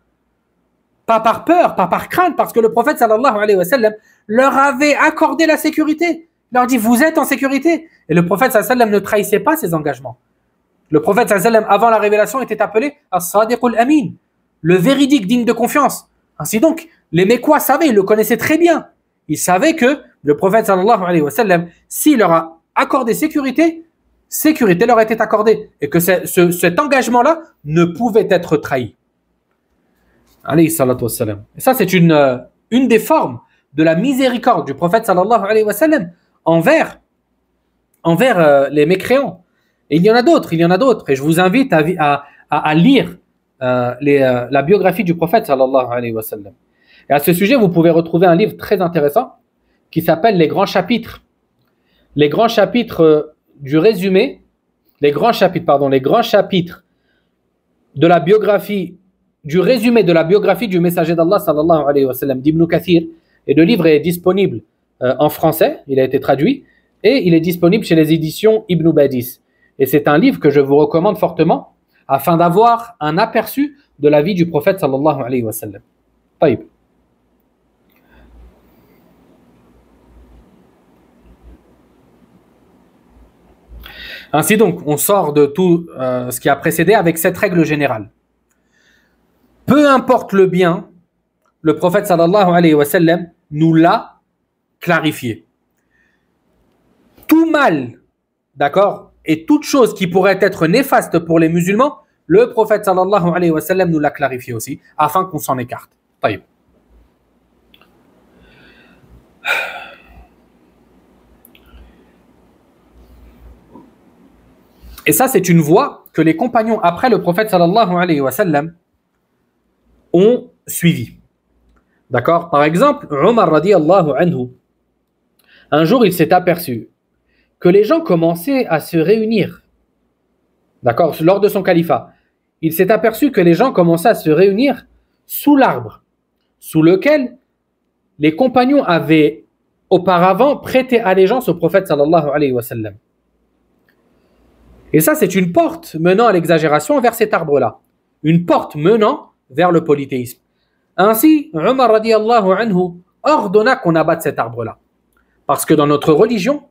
pas par peur, pas par crainte, parce que le prophète sallallahu alayhi wa sallam leur avait accordé la sécurité. Il leur dit, vous êtes en sécurité. Et le prophète sallallahu alayhi wa sallam ne trahissait pas ses engagements. Le prophète sallallahu alayhi wa sallam, avant la révélation, était appelé As-Sadiqul Amin, le véridique digne de confiance. Ainsi donc, les Mécois savaient, ils le connaissaient très bien. Ils savaient que le prophète sallallahu alayhi wa sallam, s'il leur a accordé sécurité, sécurité leur était accordée. Et que cet engagement-là ne pouvait être trahi. Et ça, c'est une, euh, une des formes de la miséricorde du prophète sallallahu alayhi wa envers, envers euh, les mécréants. Et il y en a d'autres, il y en a d'autres. Et je vous invite à, lire euh, la biographie du prophète sallallahu alayhi wa Et à ce sujet, vous pouvez retrouver un livre très intéressant qui s'appelle Les grands chapitres. Les grands chapitres du résumé, les grands chapitres, pardon, les grands chapitres de la biographie du résumé de la biographie du messager d'Allah alayhi d'Ibn Kathir. Et le livre est disponible euh, en français, il a été traduit, et il est disponible chez les éditions Ibn Badis. Et c'est un livre que je vous recommande fortement afin d'avoir un aperçu de la vie du prophète sallallahu alayhi wa Taïb. Ainsi donc, on sort de tout euh, ce qui a précédé avec cette règle générale. Peu importe le bien, le prophète sallallahu alayhi wa sallam nous l'a clarifié. Tout mal, d'accord, et toute chose qui pourrait être néfaste pour les musulmans, le prophète sallallahu alayhi wa sallam nous l'a clarifié aussi, afin qu'on s'en écarte. Et ça, c'est une voie que les compagnons après le prophète sallallahu alayhi wa sallam ont suivi. D'accord Par exemple, Omar anhu, un jour il s'est aperçu que les gens commençaient à se réunir. D'accord Lors de son califat, il s'est aperçu que les gens commençaient à se réunir sous l'arbre sous lequel les compagnons avaient auparavant prêté allégeance au prophète sallallahu alayhi wa sallam. Et ça, c'est une porte menant à l'exagération vers cet arbre-là. Une porte menant vers le polythéisme. Ainsi, Omar anhu ordonna qu'on abatte cet arbre-là. Parce que dans notre religion,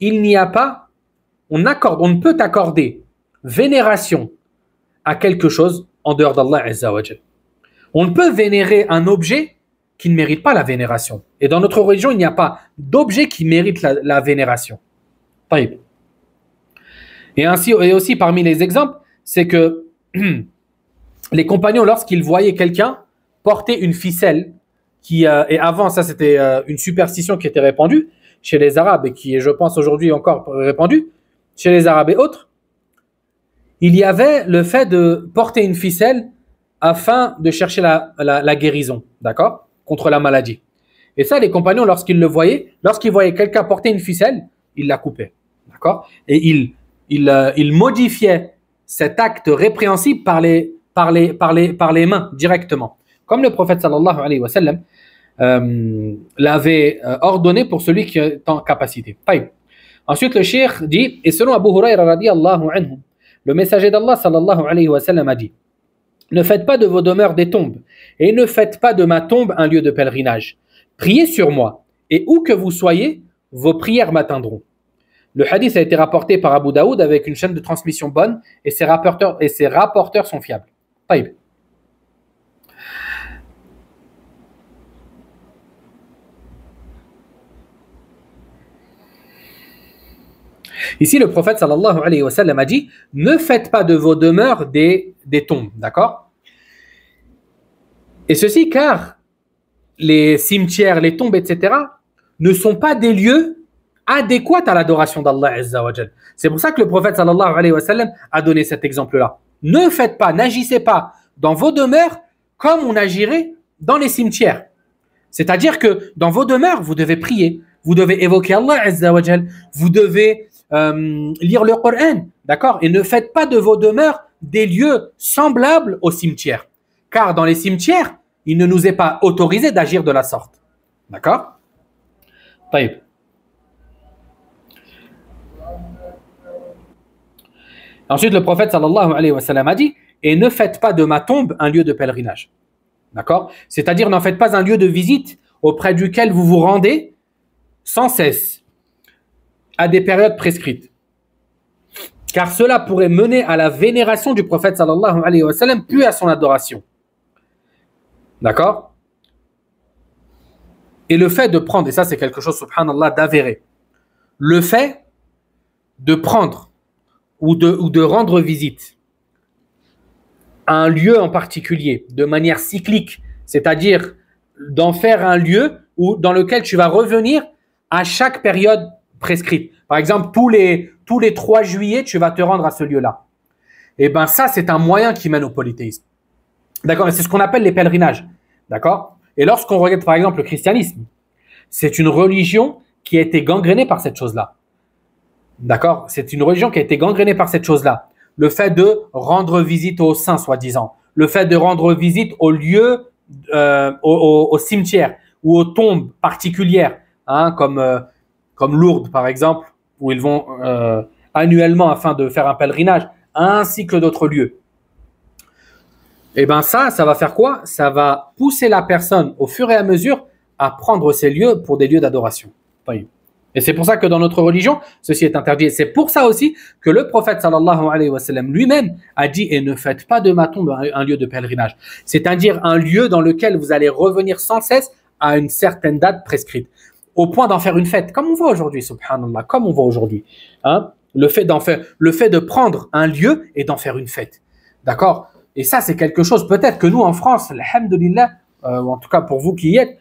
il n'y a pas, on on ne peut accorder vénération à quelque chose en dehors d'Allah On ne peut vénérer un objet qui ne mérite pas la vénération. Et dans notre religion, il n'y a pas d'objet qui mérite la, la vénération. Et ainsi, et aussi parmi les exemples, c'est que les compagnons, lorsqu'ils voyaient quelqu'un porter une ficelle, qui, euh, et avant, ça c'était euh, une superstition qui était répandue chez les Arabes et qui est, je pense, aujourd'hui encore répandue chez les Arabes et autres, il y avait le fait de porter une ficelle afin de chercher la, guérison, d'accord Contre la maladie. Et ça, les compagnons, lorsqu'ils le voyaient, lorsqu'ils voyaient quelqu'un porter une ficelle, ils la coupaient, d'accord Et ils, ils, euh, ils modifiaient cet acte répréhensible par les par les, par les, mains directement. Comme le prophète sallallahu alayhi wa sallam euh, l'avait euh, ordonné pour celui qui est en capacité. Ensuite, le cheikh dit, et selon Abu Huraira radiallahu anhu, le messager d'Allah sallallahu alayhi wa sallam a dit, ne faites pas de vos demeures des tombes, et ne faites pas de ma tombe un lieu de pèlerinage. Priez sur moi, et où que vous soyez, vos prières m'atteindront. Le hadith a été rapporté par Abu Daoud avec une chaîne de transmission bonne, et ses rapporteurs, et ses rapporteurs sont fiables. طيب Ici, le prophète alayhi wa a dit Ne faites pas de vos demeures des, des tombes, d'accord Et ceci car les cimetières, les tombes, etc., ne sont pas des lieux adéquats à l'adoration d'Allah C'est pour ça que le prophète alayhi a donné cet exemple-là. Ne faites pas, n'agissez pas dans vos demeures comme on agirait dans les cimetières. C'est-à-dire que dans vos demeures, vous devez prier, vous devez évoquer Allah Azzawajal, vous devez euh, lire le Coran, d'accord Et ne faites pas de vos demeures des lieux semblables aux cimetières. Car dans les cimetières, il ne nous est pas autorisé d'agir de la sorte. D'accord Taïb Ensuite, le prophète sallallahu alayhi wa sallam a dit Et ne faites pas de ma tombe un lieu de pèlerinage. D'accord C'est-à-dire, n'en faites pas un lieu de visite auprès duquel vous vous rendez sans cesse à des périodes prescrites. Car cela pourrait mener à la vénération du prophète sallallahu alayhi wa sallam, puis à son adoration. D'accord Et le fait de prendre, et ça c'est quelque chose, subhanallah, d'avérer le fait de prendre ou de, rendre visite à un lieu en particulier de manière cyclique, c'est-à-dire d'en faire un lieu où, dans lequel tu vas revenir à chaque période prescrite. Par exemple, tous les, tous les 3 juillet, tu vas te rendre à ce lieu-là. Et eh bien ça, c'est un moyen qui mène au polythéisme. D'accord C'est ce qu'on appelle les pèlerinages. D'accord Et lorsqu'on regarde par exemple le christianisme, c'est une religion qui a été gangrénée par cette chose-là. D'accord C'est une religion qui a été gangrénée par cette chose-là. Le fait de rendre visite aux saints, soi-disant. Le fait de rendre visite aux lieux, euh, au, cimetière ou aux tombes particulières, hein, comme, euh, comme Lourdes, par exemple, où ils vont euh, annuellement afin de faire un pèlerinage, ainsi que d'autres lieux. Eh bien ça, ça va faire quoi Ça va pousser la personne au fur et à mesure à prendre ces lieux pour des lieux d'adoration. Et c'est pour ça que dans notre religion, ceci est interdit. Et c'est pour ça aussi que le prophète sallallahu alayhi wa sallam lui-même a dit et ne faites pas de ma tombe un lieu de pèlerinage. C'est-à-dire un lieu dans lequel vous allez revenir sans cesse à une certaine date prescrite. Au point d'en faire une fête, comme on voit aujourd'hui, subhanallah, comme on voit aujourd'hui. Hein? Le fait d'en faire, le fait de prendre un lieu et d'en faire une fête. D'accord? Et ça, c'est quelque chose, peut-être que nous, en France, alhamdulillah, euh, ou en tout cas pour vous qui y êtes,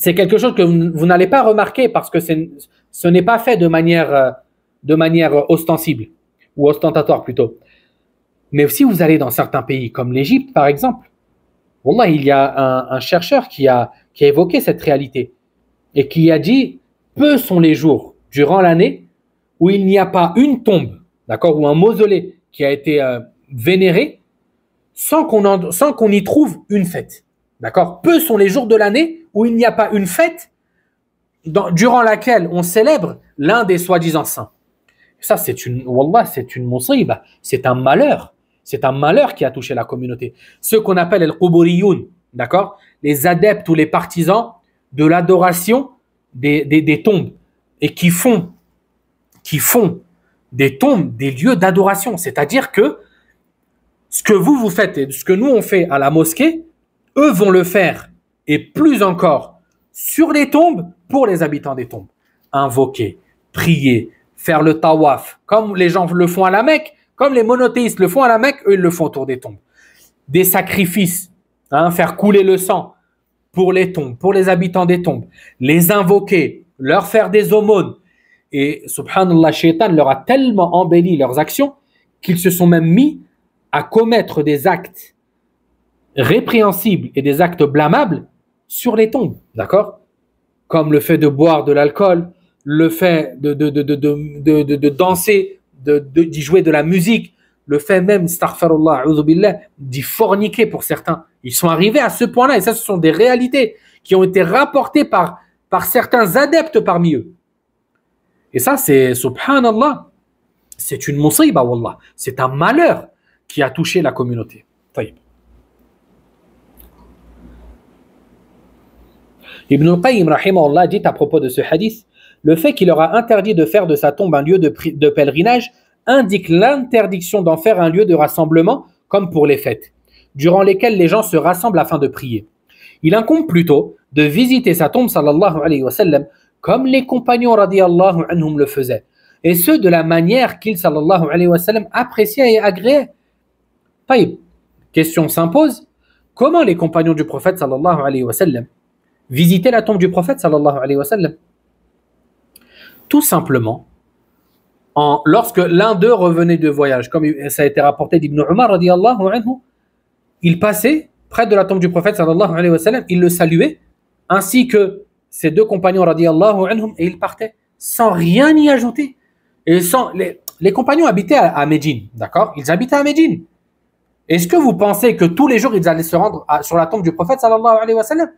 c'est quelque chose que vous, n'allez pas remarquer parce que ce n'est pas fait de manière, euh, de manière ostensible, ou ostentatoire plutôt. Mais si vous allez dans certains pays, comme l'Égypte par exemple, il y a un, chercheur qui a, qui a évoqué cette réalité et qui a dit peu sont les jours durant l'année où il n'y a pas une tombe, d'accord, ou un mausolée qui a été euh, vénéré sans qu'on y trouve une fête. D'accord Peu sont les jours de l'année où il n'y a pas une fête durant laquelle on célèbre l'un des soi-disant saints. Ça, c'est une, wallah, c'est une c'est un malheur. C'est un malheur qui a touché la communauté. Ce qu'on appelle les quburiyun, d'accord Les adeptes ou les partisans de l'adoration des, tombes et qui font, qui font des tombes des lieux d'adoration. C'est-à-dire que ce que vous, vous faites et ce que nous, on fait à la mosquée, eux vont le faire et plus encore sur les tombes pour les habitants des tombes. Invoquer, prier, faire le tawaf, comme les gens le font à la Mecque, comme les monothéistes le font à la Mecque, eux, ils le font autour des tombes. Des sacrifices, hein, faire couler le sang pour les tombes, pour les habitants des tombes, les invoquer, leur faire des aumônes. Et subhanallah, shaitan leur a tellement embelli leurs actions qu'ils se sont même mis à commettre des actes répréhensibles et des actes blâmables sur les tombes, d'accord Comme le fait de boire de l'alcool, le fait de, de, de, de, de danser, d'y jouer de la musique, le fait même, starfarullah, d'y forniquer pour certains. Ils sont arrivés à ce point-là, et ça, ce sont des réalités qui ont été rapportées par, par certains adeptes parmi eux. Et ça, c'est, subhanallah, c'est une moussiba, wallah. C'est un malheur qui a touché la communauté. Taïb. Ibn al-Qayyim Allah dit à propos de ce hadith le fait qu'il aura interdit de faire de sa tombe un lieu de, pèlerinage indique l'interdiction d'en faire un lieu de rassemblement comme pour les fêtes, durant lesquelles les gens se rassemblent afin de prier. Il incombe plutôt de visiter sa tombe sallallahu alayhi wa sallam comme les compagnons radiallahu anhum le faisaient, et ce de la manière qu'ils sallallahu alayhi wa sallam appréciaient et agréaient. Taïb, question s'impose, comment les compagnons du prophète sallallahu alayhi wa sallam visiter la tombe du prophète sallallahu alayhi wa Tout simplement, lorsque l'un d'eux revenait de voyage, comme ça a été rapporté d'Ibn Umar anhu, il passait près de la tombe du prophète sallallahu alayhi wa sallam, il le saluait, ainsi que ses deux compagnons radiallahu anhum, et il partait sans rien y ajouter. Et sans, les, compagnons habitaient à, à Médine, d'accord Ils habitaient à Médine. Est-ce que vous pensez que tous les jours ils allaient se rendre sur la tombe du prophète sallallahu alayhi wa sallam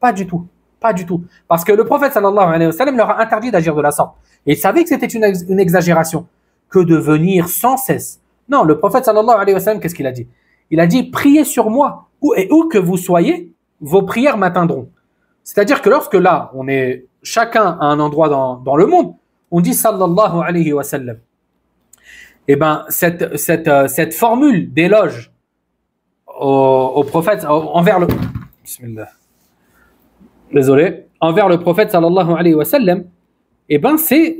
pas du tout. Pas du tout. Parce que le prophète sallallahu alayhi wa sallam leur a interdit d'agir de la sorte. Et il savait que c'était une, exagération que de venir sans cesse. Non, le prophète sallallahu alayhi wa sallam, qu'est-ce qu'il a dit Il a dit Priez sur moi, où, et où que vous soyez, vos prières m'atteindront. C'est-à-dire que lorsque là, on est chacun à un endroit dans, le monde, on dit sallallahu alayhi wa sallam. Eh bien, cette, euh, cette, formule d'éloge au, au, prophète, envers le. Bismillah désolé, envers le prophète sallallahu alayhi wa sallam, eh ben c'est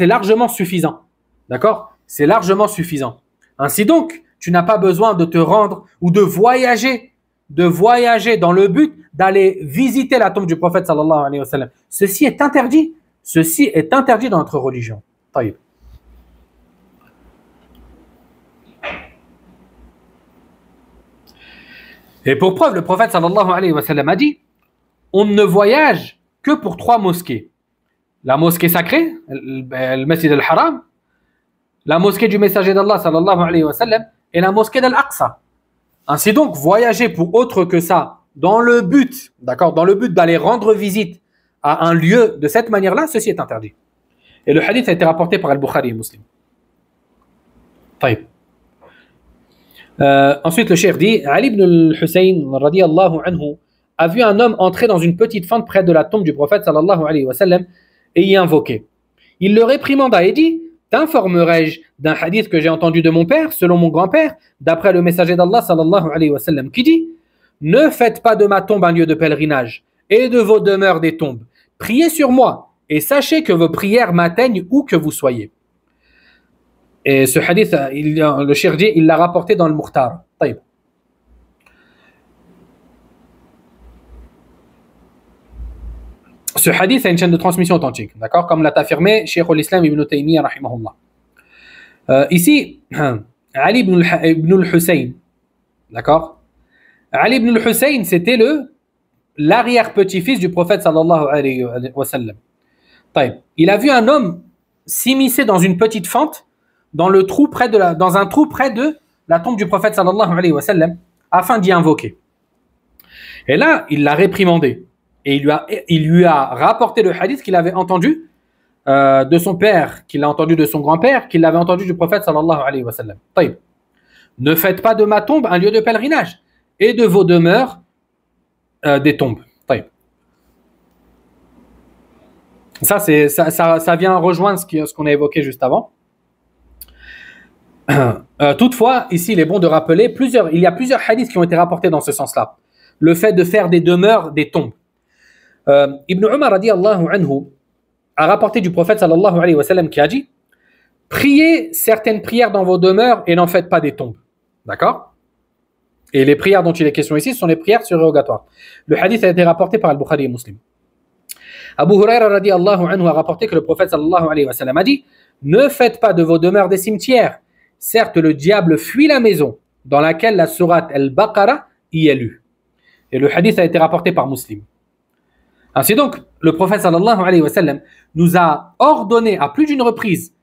largement suffisant. D'accord C'est largement suffisant. Ainsi donc, tu n'as pas besoin de te rendre ou de voyager, de voyager dans le but d'aller visiter la tombe du prophète sallallahu alayhi wa sallam. Ceci est interdit. Ceci est interdit dans notre religion. Et pour preuve, le prophète sallallahu alayhi wa sallam a dit on ne voyage que pour trois mosquées. La mosquée sacrée, le Masjid al-Haram, la mosquée du messager d'Allah et la mosquée d'Al-Aqsa. Ainsi donc, voyager pour autre que ça, dans le but, d'accord, dans le but d'aller rendre visite à un lieu de cette manière-là, ceci est interdit. Et le hadith a été rapporté par Al-Bukhari et Muslim. Euh, ensuite, le cheikh dit Ali ibn al-Hussein, radiallahu anhu, a vu un homme entrer dans une petite fente près de la tombe du prophète sallallahu alayhi wa et y invoquer. Il le réprimanda et dit T'informerai-je d'un hadith que j'ai entendu de mon père, selon mon grand-père, d'après le messager d'Allah sallallahu alayhi wa qui dit Ne faites pas de ma tombe un lieu de pèlerinage et de vos demeures des tombes. Priez sur moi et sachez que vos prières m'atteignent où que vous soyez. Et ce hadith, le il l'a rapporté dans le ce hadith a une chaîne de transmission authentique, d'accord Comme l'a affirmé Cheikh al-Islam ibn Taymiyyah, rahimahullah. Euh, ici, Ali ibn al-Hussein, d'accord Ali ibn al-Hussein, c'était le l'arrière-petit-fils du prophète sallallahu alayhi wa sallam. Il a vu un homme s'immiscer dans une petite fente, dans, le trou près de la, dans un trou près de la tombe du prophète sallallahu alayhi wa sallam, afin d'y invoquer. Et là, il l'a réprimandé et il lui a, il lui a rapporté le hadith qu'il avait entendu euh, de son père, qu'il a entendu de son grand-père, qu'il avait entendu du prophète sallallahu alayhi wa sallam. Ne faites pas de ma tombe un lieu de pèlerinage et de vos demeures euh, des tombes. Ça, ça, vient rejoindre ce, ce qu'on a évoqué juste avant. Euh, toutefois, ici, il est bon de rappeler plusieurs. Il y a plusieurs hadiths qui ont été rapportés dans ce sens-là. Le fait de faire des demeures des tombes. Euh, Ibn Umar a rapporté du prophète qui a dit Priez certaines prières dans vos demeures et n'en faites pas des tombes. D'accord Et les prières dont il est question ici sont les prières surrogatoires. Le hadith a été rapporté par Al-Bukhari et Muslim. Abu Huraira a rapporté que le prophète a dit Ne faites pas de vos demeures des cimetières. Certes, le diable fuit la maison dans laquelle la sourate Al-Baqarah y est lue. Et le hadith a été rapporté par Muslim. Ainsi ah, donc, le prophète sallallahu alayhi wa sallam nous a ordonné à plus d'une reprise,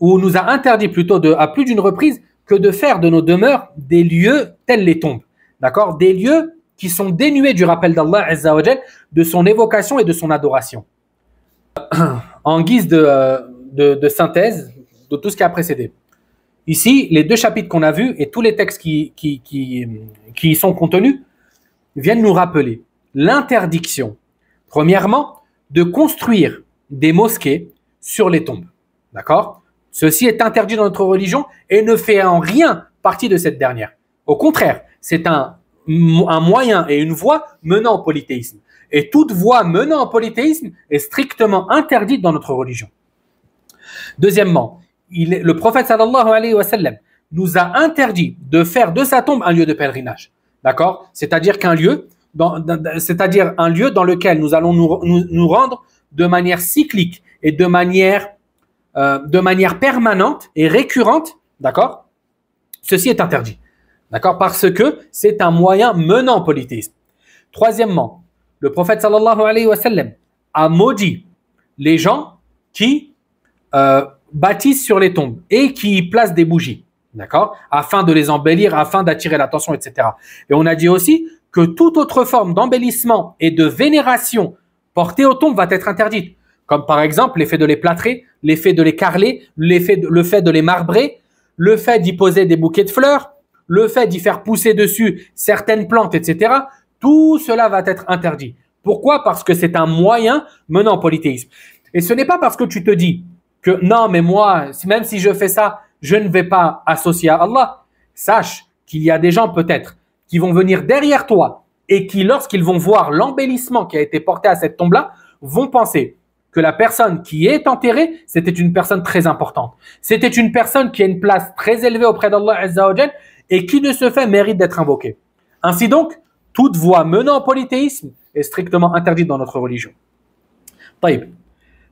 ou nous a interdit plutôt de, à plus d'une reprise, que de faire de nos demeures des lieux tels les tombes. D'accord Des lieux qui sont dénués du rappel d'Allah de son évocation et de son adoration. En guise euh, de, synthèse de tout ce qui a précédé. Ici, les deux chapitres qu'on a vus et tous les textes qui, qui y sont contenus viennent nous rappeler l'interdiction Premièrement, de construire des mosquées sur les tombes. D'accord Ceci est interdit dans notre religion et ne fait en rien partie de cette dernière. Au contraire, c'est un, un moyen et une voie menant au polythéisme. Et toute voie menant au polythéisme est strictement interdite dans notre religion. Deuxièmement, le prophète sallallahu alayhi wa sallam nous a interdit de faire de sa tombe un lieu de pèlerinage. D'accord C'est-à-dire qu'un lieu c'est-à-dire un lieu dans lequel nous allons nous, rendre de manière cyclique et de manière, euh, de manière permanente et récurrente, d'accord Ceci est interdit, d'accord Parce que c'est un moyen menant au polythéisme. Troisièmement, le prophète sallallahu alayhi wa sallam a maudit les gens qui euh, bâtissent sur les tombes et qui y placent des bougies, d'accord Afin de les embellir, afin d'attirer l'attention, etc. Et on a dit aussi que toute autre forme d'embellissement et de vénération portée aux tombes va être interdite, comme par exemple l'effet de les plâtrer, l'effet de les carler, l'effet le fait de les marbrer, le fait d'y poser des bouquets de fleurs, le fait d'y faire pousser dessus certaines plantes, etc. Tout cela va être interdit. Pourquoi Parce que c'est un moyen menant au polythéisme. Et ce n'est pas parce que tu te dis que non, mais moi, même si je fais ça, je ne vais pas associer à Allah. Sache qu'il y a des gens peut-être qui vont venir derrière toi et qui, lorsqu'ils vont voir l'embellissement qui a été porté à cette tombe-là, vont penser que la personne qui est enterrée, c'était une personne très importante. C'était une personne qui a une place très élevée auprès d'Allah Azzawajal et qui, de ce fait, mérite d'être invoquée. Ainsi donc, toute voie menant au polythéisme est strictement interdite dans notre religion. Taïb.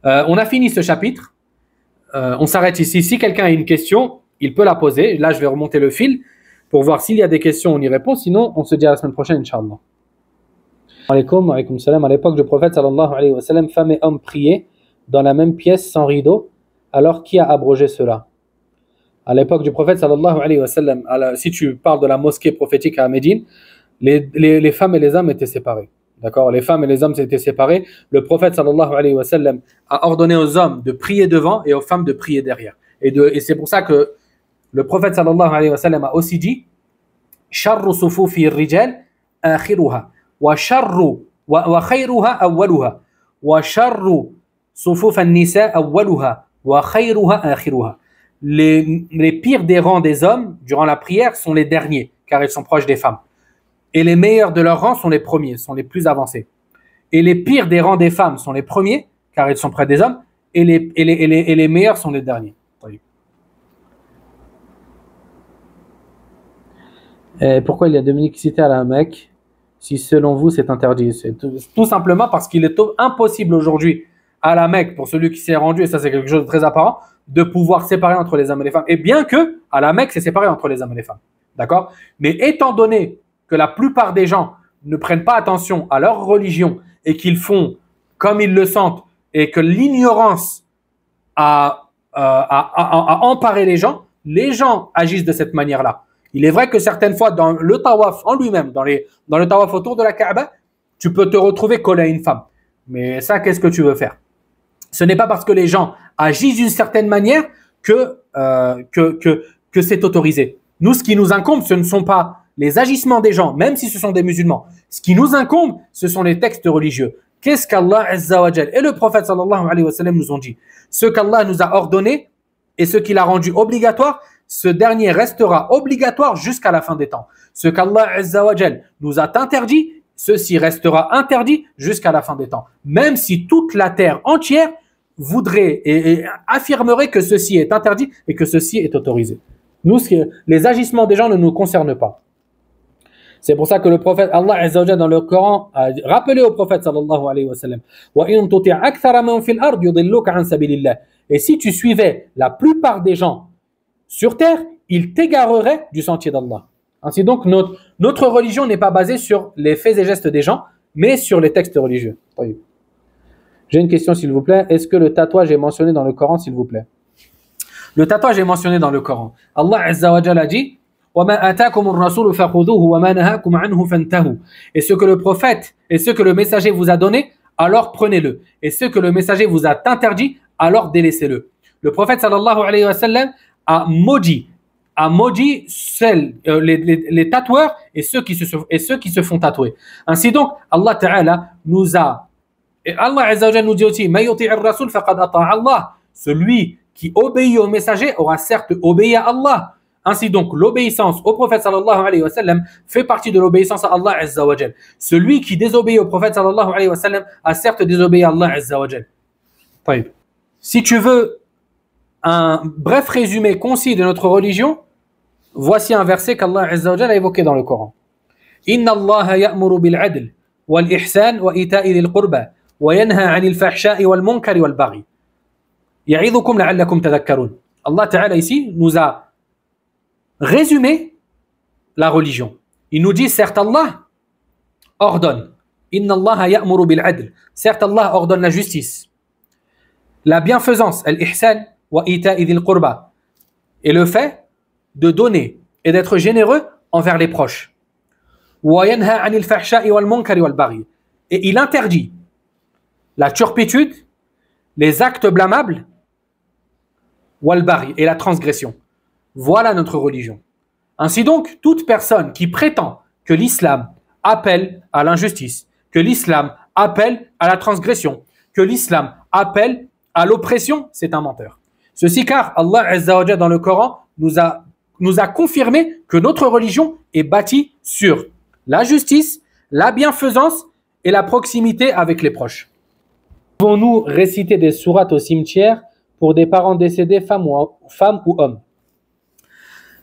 Euh, on a fini ce chapitre. Euh, on s'arrête ici. Si quelqu'un a une question, il peut la poser. Là, je vais remonter le fil pour voir s'il y a des questions, on y répond. Sinon, on se dit à la semaine prochaine, Inch'Allah. a alaykoum salam. À l'époque du prophète, sallallahu alayhi wa sallam, femmes et hommes priaient dans la même pièce sans rideau. Alors, qui a abrogé cela À l'époque du prophète, sallallahu alayhi wa sallam, si tu parles de la mosquée prophétique à Médine, les, femmes et les hommes étaient séparés. D'accord Les femmes et les hommes étaient séparés. Le prophète, sallallahu alayhi wa sallam, a ordonné aux hommes de prier devant et aux femmes de prier derrière. Et, de, et c'est pour ça que le prophète sallallahu alayhi wa sallam a aussi dit wa wa wa wa Les, pires des rangs des hommes durant la prière sont les derniers car ils sont proches des femmes. Et les meilleurs de leur rang sont les premiers, sont les plus avancés. Et les pires des rangs des femmes sont les premiers car ils sont près des hommes et les, et les meilleurs sont les derniers. Euh, pourquoi il y a Dominique Cité à la Mecque si selon vous c'est interdit C'est tout, simplement parce qu'il est impossible aujourd'hui à la Mecque pour celui qui s'est rendu, et ça c'est quelque chose de très apparent, de pouvoir séparer entre les hommes et les femmes. Et bien que à la Mecque c'est séparé entre les hommes et les femmes, d'accord Mais étant donné que la plupart des gens ne prennent pas attention à leur religion et qu'ils font comme ils le sentent et que l'ignorance a euh, emparé les gens, les gens agissent de cette manière-là. Il est vrai que certaines fois, dans le tawaf en lui-même, dans, le tawaf autour de la Kaaba, tu peux te retrouver collé à une femme. Mais ça, qu'est-ce que tu veux faire Ce n'est pas parce que les gens agissent d'une certaine manière que, euh, c'est autorisé. Nous, ce qui nous incombe, ce ne sont pas les agissements des gens, même si ce sont des musulmans. Ce qui nous incombe, ce sont les textes religieux. Qu'est-ce qu'Allah et le prophète sallallahu alayhi wa nous ont dit Ce qu'Allah nous a ordonné et ce qu'il a rendu obligatoire, ce dernier restera obligatoire jusqu'à la fin des temps. Ce qu'Allah nous a interdit, ceci restera interdit jusqu'à la fin des temps. Même si toute la terre entière voudrait et, affirmerait que ceci est interdit et que ceci est autorisé. Nous, les agissements des gens ne nous concernent pas. C'est pour ça que le prophète Allah dans le Coran a rappelé au prophète sallallahu alayhi wa sallam Et si tu suivais la plupart des gens sur terre, il t'égarerait du sentier d'Allah. Ainsi donc, notre, religion n'est pas basée sur les faits et gestes des gens, mais sur les textes religieux. J'ai une question, s'il vous plaît. Est-ce que le tatouage est mentionné dans le Coran, s'il vous plaît Le tatouage est mentionné dans le Coran. Allah a wa dit et ce que le prophète et ce que le messager vous a donné, alors prenez-le. Et ce que le messager vous a interdit, alors délaissez-le. Le prophète sallallahu alayhi wa sallam a maudit, à celles, euh, les, les, les, tatoueurs et ceux, qui se, et ceux qui se font tatouer. Ainsi donc, Allah Ta'ala nous a. Et Allah Azza nous dit aussi Rasul faqad Allah. Celui qui obéit au messager aura certes obéi à Allah. Ainsi donc, l'obéissance au prophète alayhi wa sallam fait partie de l'obéissance à Allah azza Celui qui désobéit au prophète alayhi wa sallam a certes désobéi à Allah azza Si tu veux un bref résumé concis de notre religion, voici un verset qu'Allah a évoqué dans le Coran. Inna Allah ya'muru bil adl wal ihsan wa ita'i dhil qurba wa yanha 'anil fahsha'i wal munkari wal baghi. Ya'idhukum la'allakum tadhakkarun. Allah Ta'ala ici nous a résumé la religion. Il nous dit certes Allah ordonne Inna Allah ya'muru bil adl. Certes Allah ordonne la justice, la bienfaisance, al ihsan et le fait de donner et d'être généreux envers les proches. Et il interdit la turpitude, les actes blâmables, et la transgression. Voilà notre religion. Ainsi donc, toute personne qui prétend que l'islam appelle à l'injustice, que l'islam appelle à la transgression, que l'islam appelle à l'oppression, c'est un menteur. Ceci car Allah dans le Coran nous a, nous a confirmé que notre religion est bâtie sur la justice, la bienfaisance et la proximité avec les proches. Pouvons-nous réciter des sourates au cimetière pour des parents décédés, femmes ou, ou hommes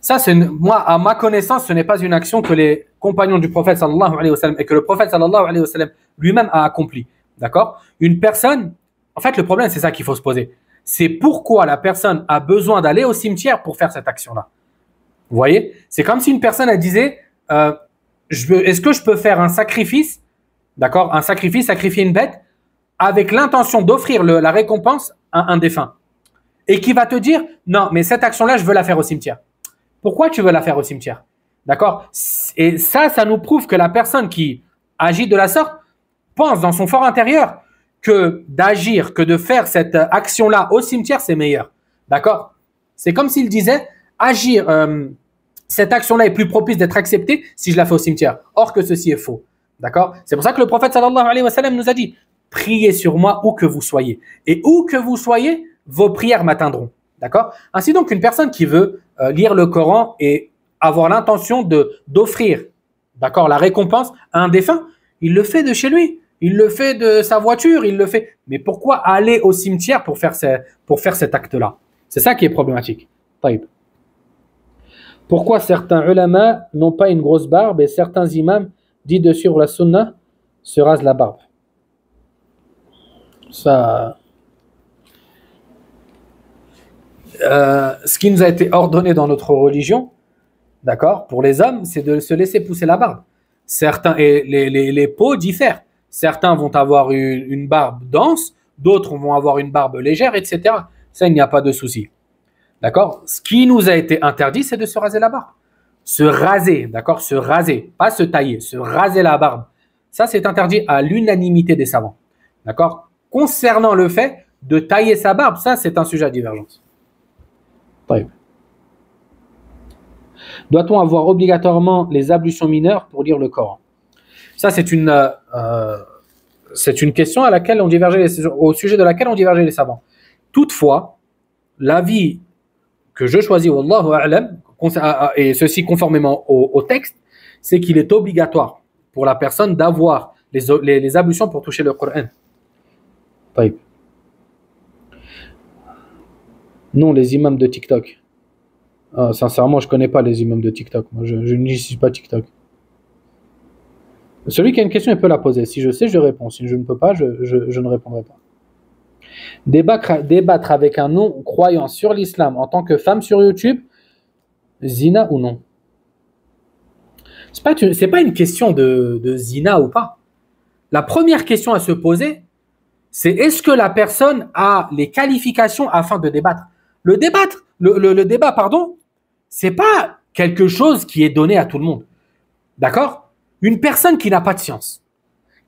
ça, c'est moi, à ma connaissance, ce n'est pas une action que les compagnons du prophète sallallahu alayhi wa et que le prophète sallallahu alayhi wa lui-même a accompli. D'accord Une personne, en fait, le problème, c'est ça qu'il faut se poser c'est pourquoi la personne a besoin d'aller au cimetière pour faire cette action-là. Vous voyez C'est comme si une personne disait euh, Est-ce que je peux faire un sacrifice D'accord Un sacrifice, sacrifier une bête, avec l'intention d'offrir la récompense à un défunt. Et qui va te dire Non, mais cette action-là, je veux la faire au cimetière. Pourquoi tu veux la faire au cimetière D'accord Et ça, ça nous prouve que la personne qui agit de la sorte pense dans son fort intérieur que d'agir, que de faire cette euh, action-là au cimetière, c'est meilleur. D'accord C'est comme s'il disait, agir, euh, cette action-là est plus propice d'être acceptée si je la fais au cimetière. Or que ceci est faux. D'accord C'est pour ça que le prophète sallallahu alayhi wa sallam nous a dit, priez sur moi où que vous soyez. Et où que vous soyez, vos prières m'atteindront. D'accord Ainsi donc, une personne qui veut euh, lire le Coran et avoir l'intention d'offrir, d'accord, la récompense à un défunt, il le fait de chez lui. Il le fait de sa voiture, il le fait. Mais pourquoi aller au cimetière pour faire, pour faire cet acte-là C'est ça qui est problématique. Pourquoi certains ulama n'ont pas une grosse barbe et certains imams dits de sur la sunna se rase la barbe. Ça. Euh, ce qui nous a été ordonné dans notre religion, d'accord, pour les hommes, c'est de se laisser pousser la barbe. Certains, et les, les, les peaux diffèrent. Certains vont avoir une, barbe dense, d'autres vont avoir une barbe légère, etc. Ça, il n'y a pas de souci. D'accord Ce qui nous a été interdit, c'est de se raser la barbe. Se raser, d'accord Se raser, pas se tailler, se raser la barbe. Ça, c'est interdit à l'unanimité des savants. D'accord Concernant le fait de tailler sa barbe, ça, c'est un sujet à divergence. Doit-on avoir obligatoirement les ablutions mineures pour lire le Coran ça, c'est une, euh, euh, une question à laquelle on divergeait au sujet de laquelle ont divergé les savants. Toutefois, l'avis que je choisis, Wallahu a'lam, et ceci conformément au, texte, c'est qu'il est obligatoire pour la personne d'avoir les, les, ablutions pour toucher le Coran. Non, les imams de TikTok. Ah, sincèrement, je connais pas les imams de TikTok. je, ne suis pas TikTok. Celui qui a une question, il peut la poser. Si je sais, je réponds. Si je ne peux pas, je, ne répondrai pas. Débattre, avec un non-croyant sur l'islam en tant que femme sur YouTube, zina ou non Ce pas, pas une question de, zina ou pas. La première question à se poser, c'est est-ce que la personne a les qualifications afin de débattre Le le débat, pardon, c'est pas quelque chose qui est donné à tout le monde. D'accord une personne qui n'a pas de science,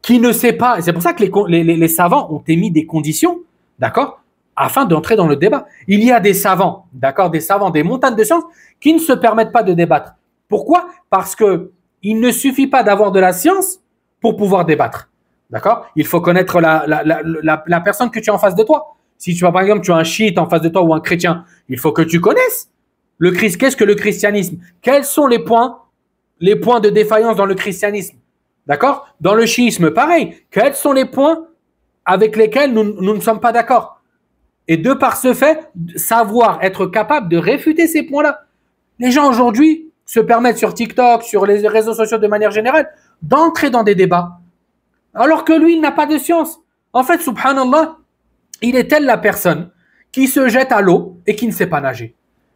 qui ne sait pas, c'est pour ça que les, savants ont émis des conditions, d'accord, afin d'entrer dans le débat. Il y a des savants, d'accord, des savants, des montagnes de science qui ne se permettent pas de débattre. Pourquoi Parce que il ne suffit pas d'avoir de la science pour pouvoir débattre. D'accord Il faut connaître la, personne que tu as en face de toi. Si tu as, par exemple, tu as un chiite en face de toi ou un chrétien, il faut que tu connaisses le Christ. Qu'est-ce que le christianisme Quels sont les points les points de défaillance dans le christianisme. D'accord Dans le chiisme, pareil. Quels sont les points avec lesquels nous, ne sommes pas d'accord Et de par ce fait, savoir être capable de réfuter ces points-là. Les gens aujourd'hui se permettent sur TikTok, sur les réseaux sociaux de manière générale, d'entrer dans des débats. Alors que lui, il n'a pas de science. En fait, subhanallah, il est tel la personne qui se jette à l'eau et qui ne sait pas nager.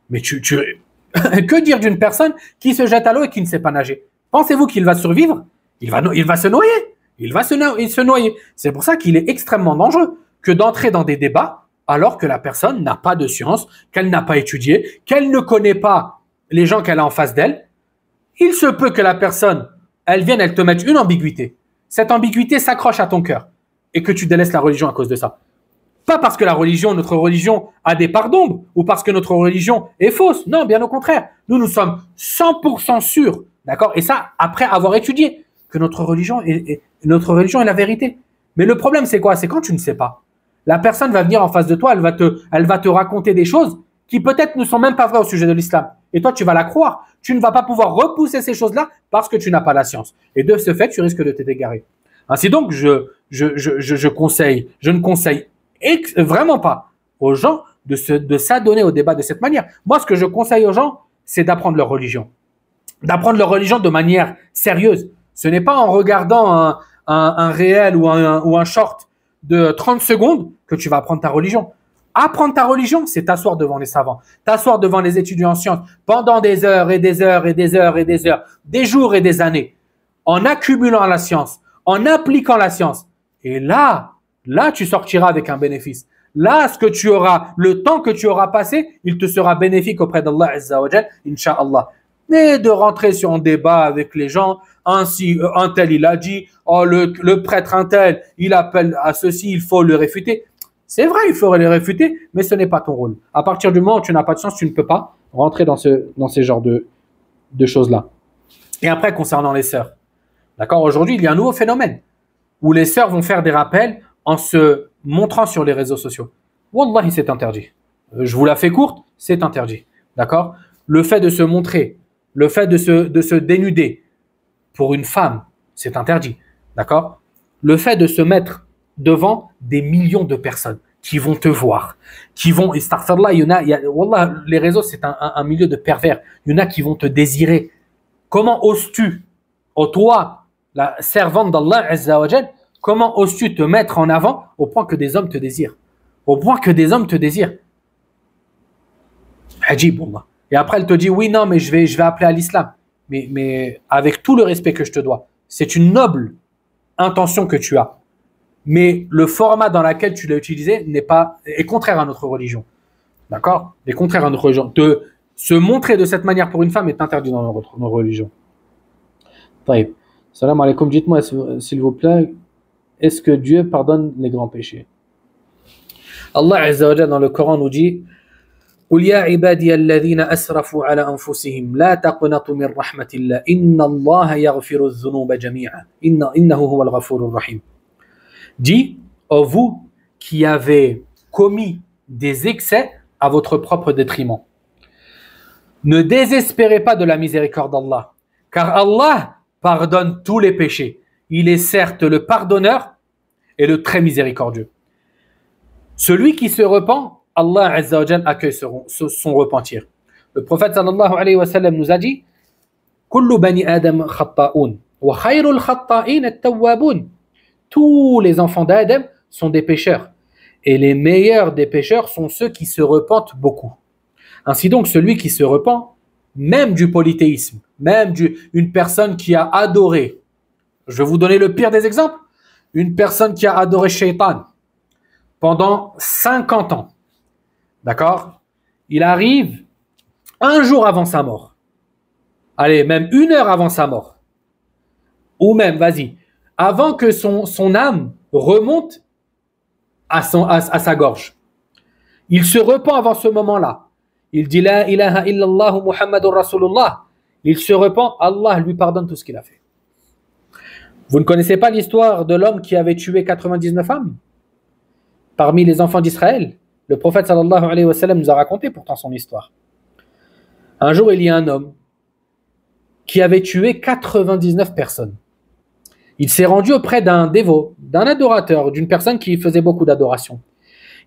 Mais tu, tu, que dire d'une personne qui se jette à l'eau et qui ne sait pas nager Pensez-vous qu'il va survivre il va, il va se noyer. Il va se, il se noyer. C'est pour ça qu'il est extrêmement dangereux que d'entrer dans des débats alors que la personne n'a pas de science, qu'elle n'a pas étudié, qu'elle ne connaît pas les gens qu'elle a en face d'elle. Il se peut que la personne, elle vienne, elle te mette une ambiguïté. Cette ambiguïté s'accroche à ton cœur et que tu délaisses la religion à cause de ça. Pas parce que la religion, notre religion a des parts d'ombre ou parce que notre religion est fausse. Non, bien au contraire. Nous, nous sommes 100% sûrs, d'accord Et ça, après avoir étudié que notre religion est, notre religion est la vérité. Mais le problème, c'est quoi C'est quand tu ne sais pas. La personne va venir en face de toi, elle va te, elle va te raconter des choses qui peut-être ne sont même pas vraies au sujet de l'islam. Et toi, tu vas la croire. Tu ne vas pas pouvoir repousser ces choses-là parce que tu n'as pas la science. Et de ce fait, tu risques de t'égarer. Ainsi donc, je, je, je, je, conseille, je ne conseille vraiment pas aux gens de s'adonner au débat de cette manière. Moi, ce que je conseille aux gens, c'est d'apprendre leur religion. D'apprendre leur religion de manière sérieuse. Ce n'est pas en regardant un, réel ou un, ou un short de 30 secondes que tu vas apprendre ta religion. Apprendre ta religion, c'est t'asseoir devant les savants, t'asseoir devant les étudiants en sciences pendant des heures et des heures et des heures et des heures, des jours et des années, en accumulant la science, en appliquant la science. Et là, Là, tu sortiras avec un bénéfice. Là, ce que tu auras, le temps que tu auras passé, il te sera bénéfique auprès d'Allah Azza wa Inch'Allah. Mais de rentrer sur un débat avec les gens, ainsi, euh, un tel il a dit, oh, le, prêtre un tel, il appelle à ceci, il faut le réfuter. C'est vrai, il faudrait le réfuter, mais ce n'est pas ton rôle. À partir du moment où tu n'as pas de sens, tu ne peux pas rentrer dans ce dans ces genres de, de choses-là. Et après, concernant les sœurs. D'accord Aujourd'hui, il y a un nouveau phénomène où les sœurs vont faire des rappels en se montrant sur les réseaux sociaux. Wallahi, c'est interdit. Euh, je vous la fais courte, c'est interdit. D'accord Le fait de se montrer, le fait de se, de se dénuder pour une femme, c'est interdit. D'accord Le fait de se mettre devant des millions de personnes qui vont te voir, qui vont, et y les réseaux, c'est un, milieu de pervers. Il y en a qui vont te désirer. Comment oses-tu, au oh toi, la servante d'Allah, Comment oses-tu te mettre en avant au point que des hommes te désirent Au point que des hommes te désirent. Hadji Allah. Et après, elle te dit Oui, non, mais je vais, je vais appeler à l'islam. Mais, mais avec tout le respect que je te dois, c'est une noble intention que tu as. Mais le format dans lequel tu l'as utilisé n'est pas, est contraire à notre religion. D'accord Est contraire à notre religion. De se montrer de cette manière pour une femme est interdit dans nos, religions. Taïb. Salam alaikum. Dites-moi, s'il vous plaît, est-ce que Dieu pardonne les grands péchés Allah Azza wa dans le Coran nous dit قل يا عبادي الذين أسرفوا على أنفسهم لا تقنطوا من رحمة الله إن الله يغفر الذنوب جميعا إن إنه هو الغفور الرحيم Dis, ô oh vous qui avez commis des excès à votre propre détriment. Ne désespérez pas de la miséricorde d'Allah, car Allah pardonne tous les péchés il est certes le pardonneur et le très miséricordieux. Celui qui se repent, Allah accueille son, repentir. Le prophète sallallahu alayhi wa sallam nous a dit Tous les enfants d'Adam sont des pécheurs et les meilleurs des pécheurs sont ceux qui se repentent beaucoup. Ainsi donc celui qui se repent même du polythéisme, même d'une personne qui a adoré je vais vous donner le pire des exemples. Une personne qui a adoré Shaitan pendant 50 ans. D'accord Il arrive un jour avant sa mort. Allez, même une heure avant sa mort. Ou même, vas-y, avant que son, son âme remonte à, son, sa gorge. Il se repent avant ce moment-là. Il dit La ilaha illallah Muhammadur Rasulullah. Il se repent, Allah lui pardonne tout ce qu'il a fait. Vous ne connaissez pas l'histoire de l'homme qui avait tué 99 femmes parmi les enfants d'Israël Le prophète sallallahu alayhi wa sallam nous a raconté pourtant son histoire. Un jour, il y a un homme qui avait tué 99 personnes. Il s'est rendu auprès d'un dévot, d'un adorateur, d'une personne qui faisait beaucoup d'adoration.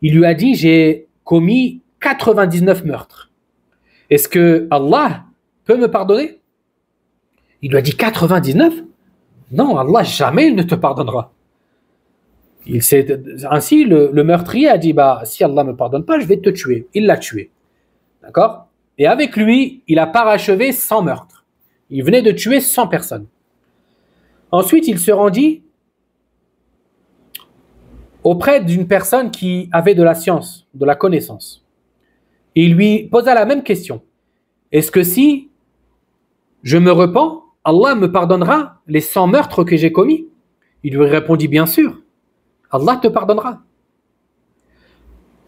Il lui a dit J'ai commis 99 meurtres. Est-ce que Allah peut me pardonner Il lui a dit 99 non, Allah jamais il ne te pardonnera. ainsi, le, meurtrier a dit bah, Si Allah ne me pardonne pas, je vais te tuer. Il l'a tué. D'accord Et avec lui, il a parachevé 100 meurtres. Il venait de tuer 100 personnes. Ensuite, il se rendit auprès d'une personne qui avait de la science, de la connaissance. il lui posa la même question Est-ce que si je me repens, Allah me pardonnera les 100 meurtres que j'ai commis Il lui répondit Bien sûr, Allah te pardonnera.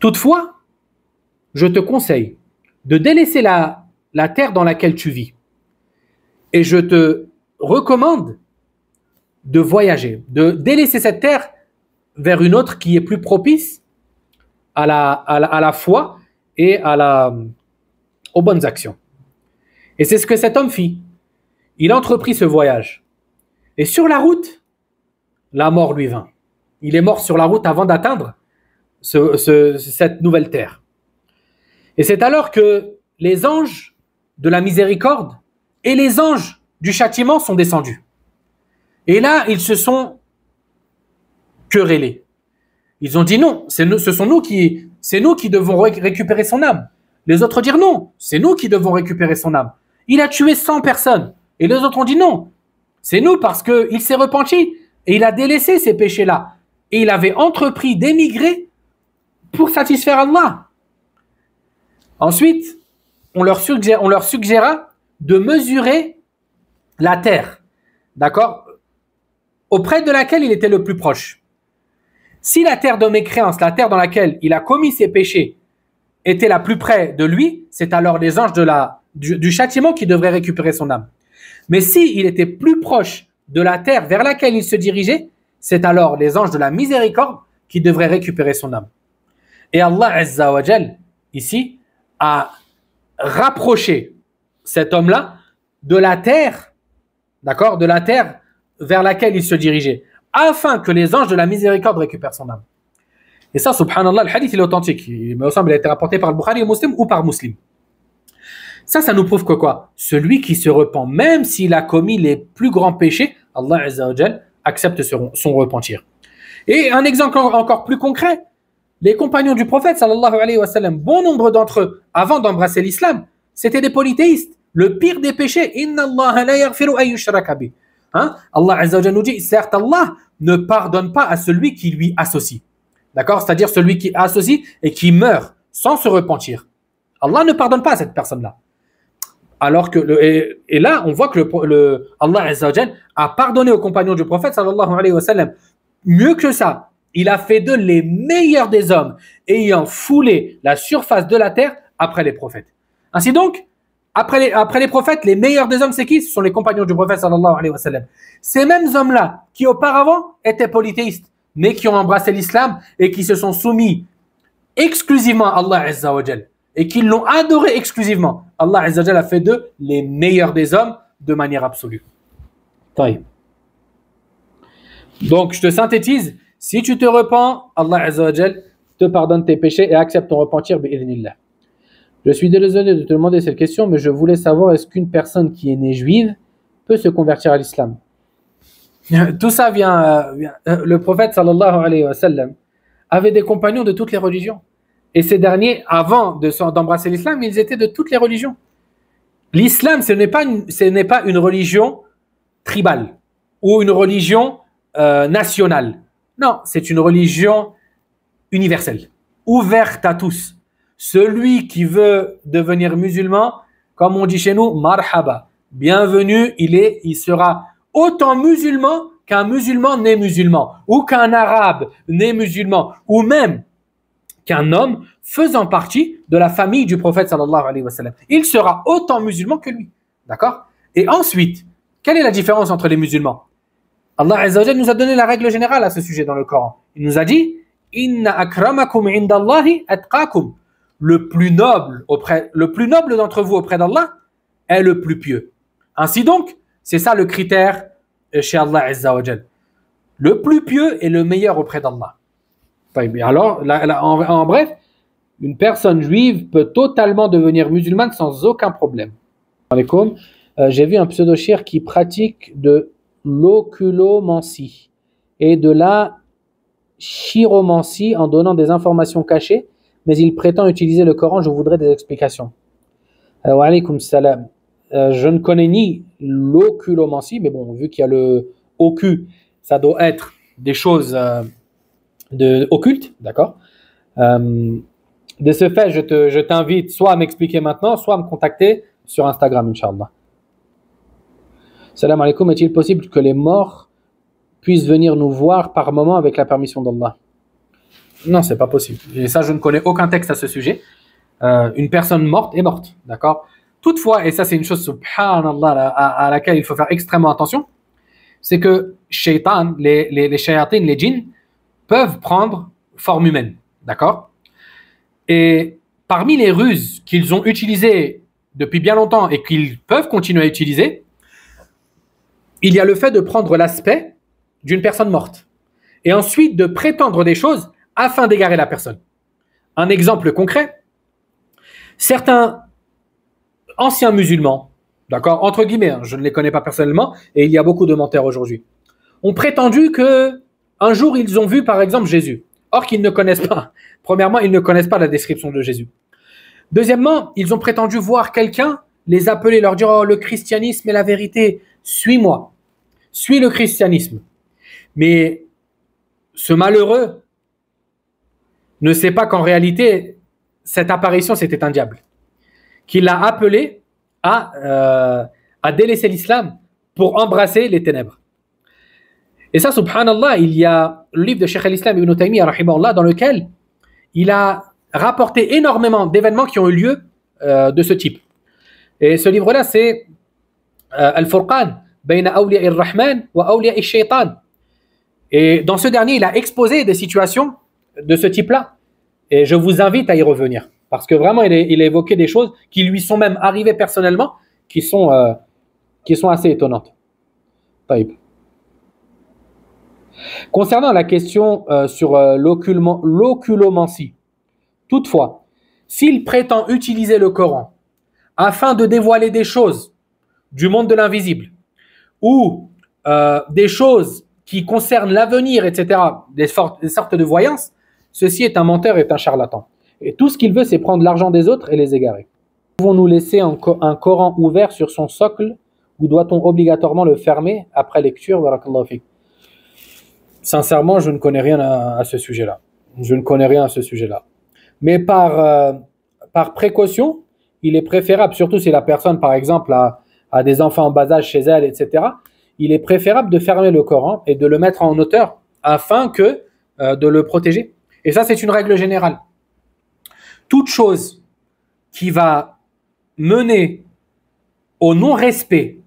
Toutefois, je te conseille de délaisser la, terre dans laquelle tu vis. Et je te recommande de voyager, de délaisser cette terre vers une autre qui est plus propice à la, à la, à la foi et à la, aux bonnes actions. Et c'est ce que cet homme fit. Il entreprit ce voyage. Et sur la route, la mort lui vint. Il est mort sur la route avant d'atteindre cette nouvelle terre. Et c'est alors que les anges de la miséricorde et les anges du châtiment sont descendus. Et là, ils se sont querellés. Ils ont dit non, ce sont nous qui, c'est nous qui devons récupérer son âme. Les autres dirent non, c'est nous qui devons récupérer son âme. Il a tué 100 personnes. Et les autres ont dit non. C'est nous parce qu'il s'est repenti et il a délaissé ces péchés-là. Et il avait entrepris d'émigrer pour satisfaire Allah. Ensuite, on leur, suggéra de mesurer la terre, d'accord Auprès de laquelle il était le plus proche. Si la terre de mécréance, la terre dans laquelle il a commis ses péchés, était la plus près de lui, c'est alors les anges du châtiment qui devraient récupérer son âme. Mais s'il était plus proche de la terre vers laquelle il se dirigeait, c'est alors les anges de la miséricorde qui devraient récupérer son âme. Et Allah Azza ici, a rapproché cet homme-là de la terre, d'accord, de la terre vers laquelle il se dirigeait, afin que les anges de la miséricorde récupèrent son âme. Et ça, subhanallah, le hadith est authentique. Il me semble qu'il a été rapporté par le Bukhari ou Muslim ou par Muslim. Ça, ça nous prouve que quoi Celui qui se repent, même s'il a commis les plus grands péchés, Allah accepte son repentir. Et un exemple encore plus concret, les compagnons du prophète, sallallahu alayhi wa sallam, bon nombre d'entre eux, avant d'embrasser l'islam, c'était des polythéistes. Le pire des péchés, Inna Allah la yaghfiru hein? Allah nous dit, certes Allah ne pardonne pas à celui qui lui associe. D'accord C'est-à-dire celui qui associe et qui meurt sans se repentir. Allah ne pardonne pas à cette personne-là. Alors que et, là, on voit que le, le Allah a pardonné aux compagnons du prophète sallallahu alayhi wa sallam. Mieux que ça, il a fait de les meilleurs des hommes, ayant foulé la surface de la terre après les prophètes. Ainsi donc, après les, après les prophètes, les meilleurs des hommes, c'est qui Ce sont les compagnons du prophète sallallahu alayhi wa sallam. Ces mêmes hommes-là, qui auparavant étaient polythéistes, mais qui ont embrassé l'islam et qui se sont soumis exclusivement à Allah Azzawajal et qu'ils l'ont adoré exclusivement. Allah a fait d'eux les meilleurs des hommes de manière absolue. Donc, je te synthétise. Si tu te repens, Allah te pardonne tes péchés et accepte ton repentir. Je suis désolé de te demander cette question, mais je voulais savoir est-ce qu'une personne qui est née juive peut se convertir à l'islam Tout ça vient. Euh, euh, le prophète avait des compagnons de toutes les religions. Et ces derniers, avant d'embrasser l'islam, ils étaient de toutes les religions. L'islam, ce n'est pas, pas, une religion tribale ou une religion euh, nationale. Non, c'est une religion universelle, ouverte à tous. Celui qui veut devenir musulman, comme on dit chez nous, marhaba, bienvenue, il est, il sera autant musulman qu'un musulman n'est musulman, ou qu'un arabe n'est musulman, ou même un homme faisant partie de la famille du prophète sallallahu alayhi wa sallam. Il sera autant musulman que lui. D'accord Et ensuite, quelle est la différence entre les musulmans Allah nous a donné la règle générale à ce sujet dans le Coran. Il nous a dit Inna akramakum indallahi atqakum. Le plus noble auprès, le plus noble d'entre vous auprès d'Allah est le plus pieux. Ainsi donc, c'est ça le critère euh, chez Allah Le plus pieux est le meilleur auprès d'Allah alors, en, bref, une personne juive peut totalement devenir musulmane sans aucun problème. Euh, j'ai vu un pseudo chir qui pratique de l'oculomancie et de la chiromancie en donnant des informations cachées, mais il prétend utiliser le Coran. Je voudrais des explications. Euh, salam. Euh, je ne connais ni l'oculomancie, mais bon, vu qu'il y a le ocu, ça doit être des choses de, occulte, d'accord euh, De ce fait, je, te, t'invite soit à m'expliquer maintenant, soit à me contacter sur Instagram, Inch'Allah. Salam alaikum, est-il possible que les morts puissent venir nous voir par moment avec la permission d'Allah Non, c'est pas possible. Et ça, je ne connais aucun texte à ce sujet. Euh, une personne morte est morte, d'accord Toutefois, et ça c'est une chose, subhanallah, à, laquelle il faut faire extrêmement attention, c'est que shaitan, les, les, les les djinns, peuvent prendre forme humaine. D'accord Et parmi les ruses qu'ils ont utilisées depuis bien longtemps et qu'ils peuvent continuer à utiliser, il y a le fait de prendre l'aspect d'une personne morte et ensuite de prétendre des choses afin d'égarer la personne. Un exemple concret, certains anciens musulmans, d'accord, entre guillemets, hein, je ne les connais pas personnellement, et il y a beaucoup de menteurs aujourd'hui, ont prétendu que un jour, ils ont vu, par exemple, Jésus. Or qu'ils ne connaissent pas. Premièrement, ils ne connaissent pas la description de Jésus. Deuxièmement, ils ont prétendu voir quelqu'un, les appeler, leur dire oh, le christianisme est la vérité, suis-moi, suis le christianisme. Mais ce malheureux ne sait pas qu'en réalité, cette apparition, c'était un diable, qui l'a appelé à euh, délaisser l'islam pour embrasser les ténèbres. Et ça, subhanallah, il y a le livre de Sheikh al-Islam ibn Taymiyyah, dans lequel il a rapporté énormément d'événements qui ont eu lieu euh, de ce type. Et ce livre-là, c'est euh, Al-Furqan, Bayna Awliya il rahman wa Awliya shaytan Et dans ce dernier, il a exposé des situations de ce type-là. Et je vous invite à y revenir. Parce que vraiment, il, a évoqué des choses qui lui sont même arrivées personnellement, qui sont, euh, qui sont assez étonnantes. Taïb. Concernant la question euh, sur euh, l'oculomancie, toutefois, s'il prétend utiliser le Coran afin de dévoiler des choses du monde de l'invisible ou euh, des choses qui concernent l'avenir, etc., des, sortes de voyances, ceci est un menteur et un charlatan. Et tout ce qu'il veut, c'est prendre l'argent des autres et les égarer. Pouvons-nous laisser un, un, Coran ouvert sur son socle ou doit-on obligatoirement le fermer après lecture sincèrement, je ne connais rien à, ce sujet-là. Je ne connais rien à ce sujet-là. Mais par, euh, par précaution, il est préférable, surtout si la personne, par exemple, a, des enfants en bas âge chez elle, etc., il est préférable de fermer le Coran hein, et de le mettre en hauteur afin que euh, de le protéger. Et ça, c'est une règle générale. Toute chose qui va mener au non-respect,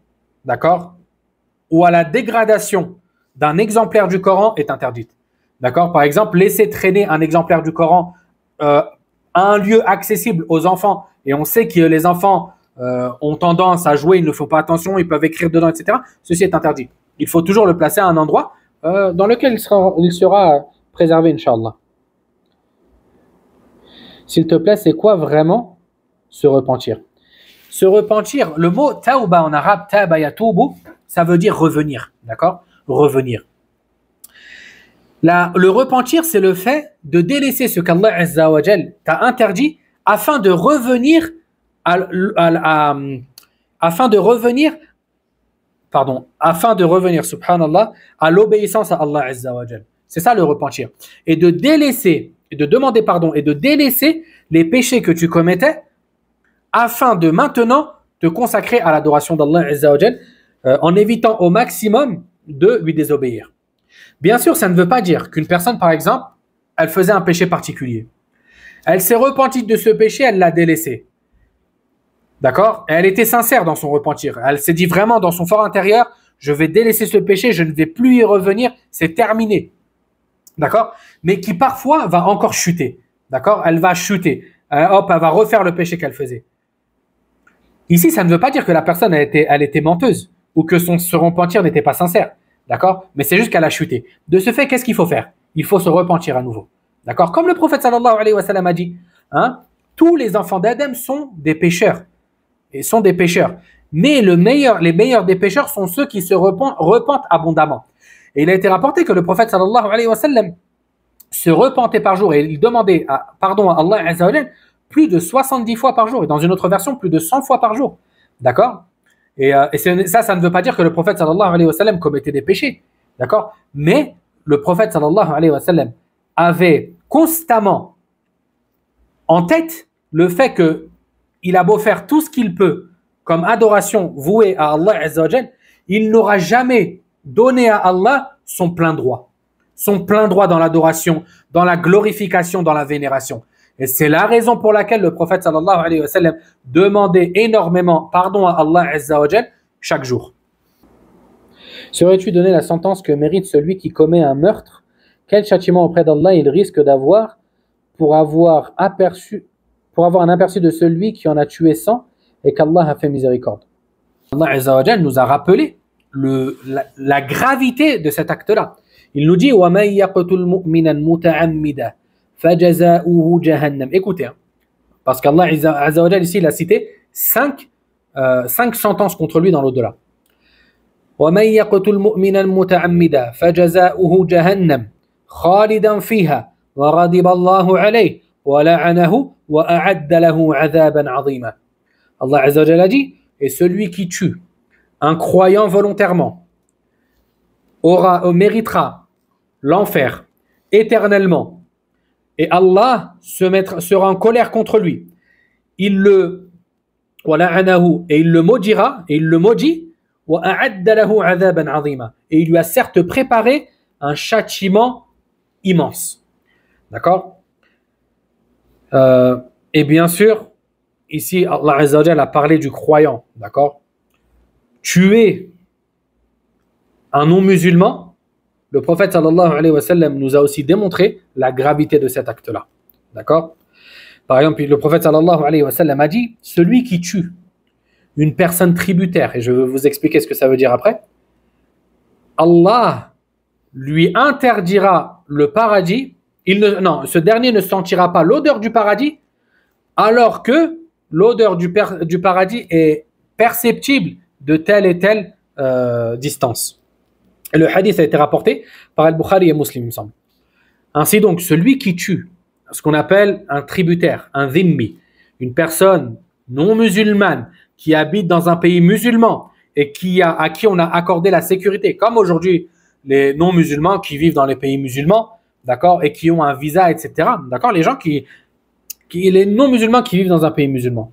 d'accord, ou à la dégradation d'un exemplaire du Coran est interdite. D'accord Par exemple, laisser traîner un exemplaire du Coran à euh, un lieu accessible aux enfants, et on sait que les enfants euh, ont tendance à jouer, ils ne font pas attention, ils peuvent écrire dedans, etc. Ceci est interdit. Il faut toujours le placer à un endroit euh, dans lequel il sera, préservé, Inch'Allah. S'il te plaît, c'est quoi vraiment se repentir Se repentir, le mot taouba en arabe, taaba ça veut dire revenir, d'accord revenir. La, le repentir, c'est le fait de délaisser ce qu'Allah t'a interdit afin de revenir à, à, afin de revenir pardon, afin de revenir subhanallah à l'obéissance à Allah C'est ça le repentir. Et de délaisser de demander pardon et de délaisser les péchés que tu commettais afin de maintenant te consacrer à l'adoration d'Allah euh, en évitant au maximum de lui désobéir. Bien sûr, ça ne veut pas dire qu'une personne, par exemple, elle faisait un péché particulier. Elle s'est repentie de ce péché, elle l'a délaissé. D'accord Elle était sincère dans son repentir. Elle s'est dit vraiment dans son fort intérieur, je vais délaisser ce péché, je ne vais plus y revenir, c'est terminé. D'accord Mais qui parfois va encore chuter. D'accord Elle va chuter. Euh, hop, elle va refaire le péché qu'elle faisait. Ici, ça ne veut pas dire que la personne, elle était menteuse ou que son se repentir n'était pas sincère. D'accord Mais c'est juste qu'elle a chuté. De ce fait, qu'est-ce qu'il faut faire Il faut se repentir à nouveau. D'accord Comme le prophète sallallahu alayhi wa sallam a dit, hein, tous les enfants d'Adam sont des pécheurs. Et sont des pécheurs. Mais le meilleur, les meilleurs des pécheurs sont ceux qui se repentent, abondamment. Et il a été rapporté que le prophète sallallahu alayhi wa sallam se repentait par jour et il demandait pardon à Allah plus de 70 fois par jour et dans une autre version plus de 100 fois par jour. D'accord et, euh, ça, ça ne veut pas dire que le prophète sallallahu alayhi wa sallam commettait des péchés, d'accord Mais le prophète alayhi avait constamment en tête le fait que il a beau faire tout ce qu'il peut comme adoration vouée à Allah il n'aura jamais donné à Allah son plein droit. Son plein droit dans l'adoration, dans la glorification, dans la vénération. Et c'est la raison pour laquelle le prophète sallallahu alayhi wa sallam demandait énormément pardon à Allah chaque jour. serais tu donné la sentence que mérite celui qui commet un meurtre Quel châtiment auprès d'Allah il risque d'avoir pour avoir, aperçu, pour avoir un aperçu de celui qui en a tué 100 et qu'Allah a fait miséricorde Allah Azza nous a rappelé le, la, gravité de cet acte-là. Il nous dit « وَمَنْ يَقْتُلْ مُؤْمِنًا مُتَعَمِّدًا » Écoutez, hein, parce qu'Allah Azzawajal ici, il a cité 5, euh, sentences contre lui dans l'au-delà. ومن يقتل مؤمنا متعمدا فجزاؤه جهنم خالدا فيها وغضب الله عليه ولعنه وأعد له عذابا عظيما Allah Azzawajal a dit et celui qui tue un croyant volontairement aura euh, méritera l'enfer éternellement et Allah sera en colère contre lui. Il le et il le maudira, et il le maudit, et il lui a certes préparé un châtiment immense. D'accord euh, Et bien sûr, ici, Allah a parlé du croyant. D'accord Tuer un non-musulman, le prophète nous a aussi démontré la gravité de cet acte-là. D'accord Par exemple, le prophète sallallahu alayhi a dit Celui qui tue une personne tributaire, et je vais vous expliquer ce que ça veut dire après, Allah lui interdira le paradis. Il ne, non, ce dernier ne sentira pas l'odeur du paradis, alors que l'odeur du, du, paradis est perceptible de telle et telle euh, distance le hadith a été rapporté par Al-Bukhari et Muslim, il me semble. Ainsi donc, celui qui tue ce qu'on appelle un tributaire, un dhimmi, une personne non musulmane qui habite dans un pays musulman et qui à qui on a accordé la sécurité, comme aujourd'hui les non musulmans qui vivent dans les pays musulmans, d'accord, et qui ont un visa, etc. D'accord, les gens qui, qui, les non musulmans qui vivent dans un pays musulman.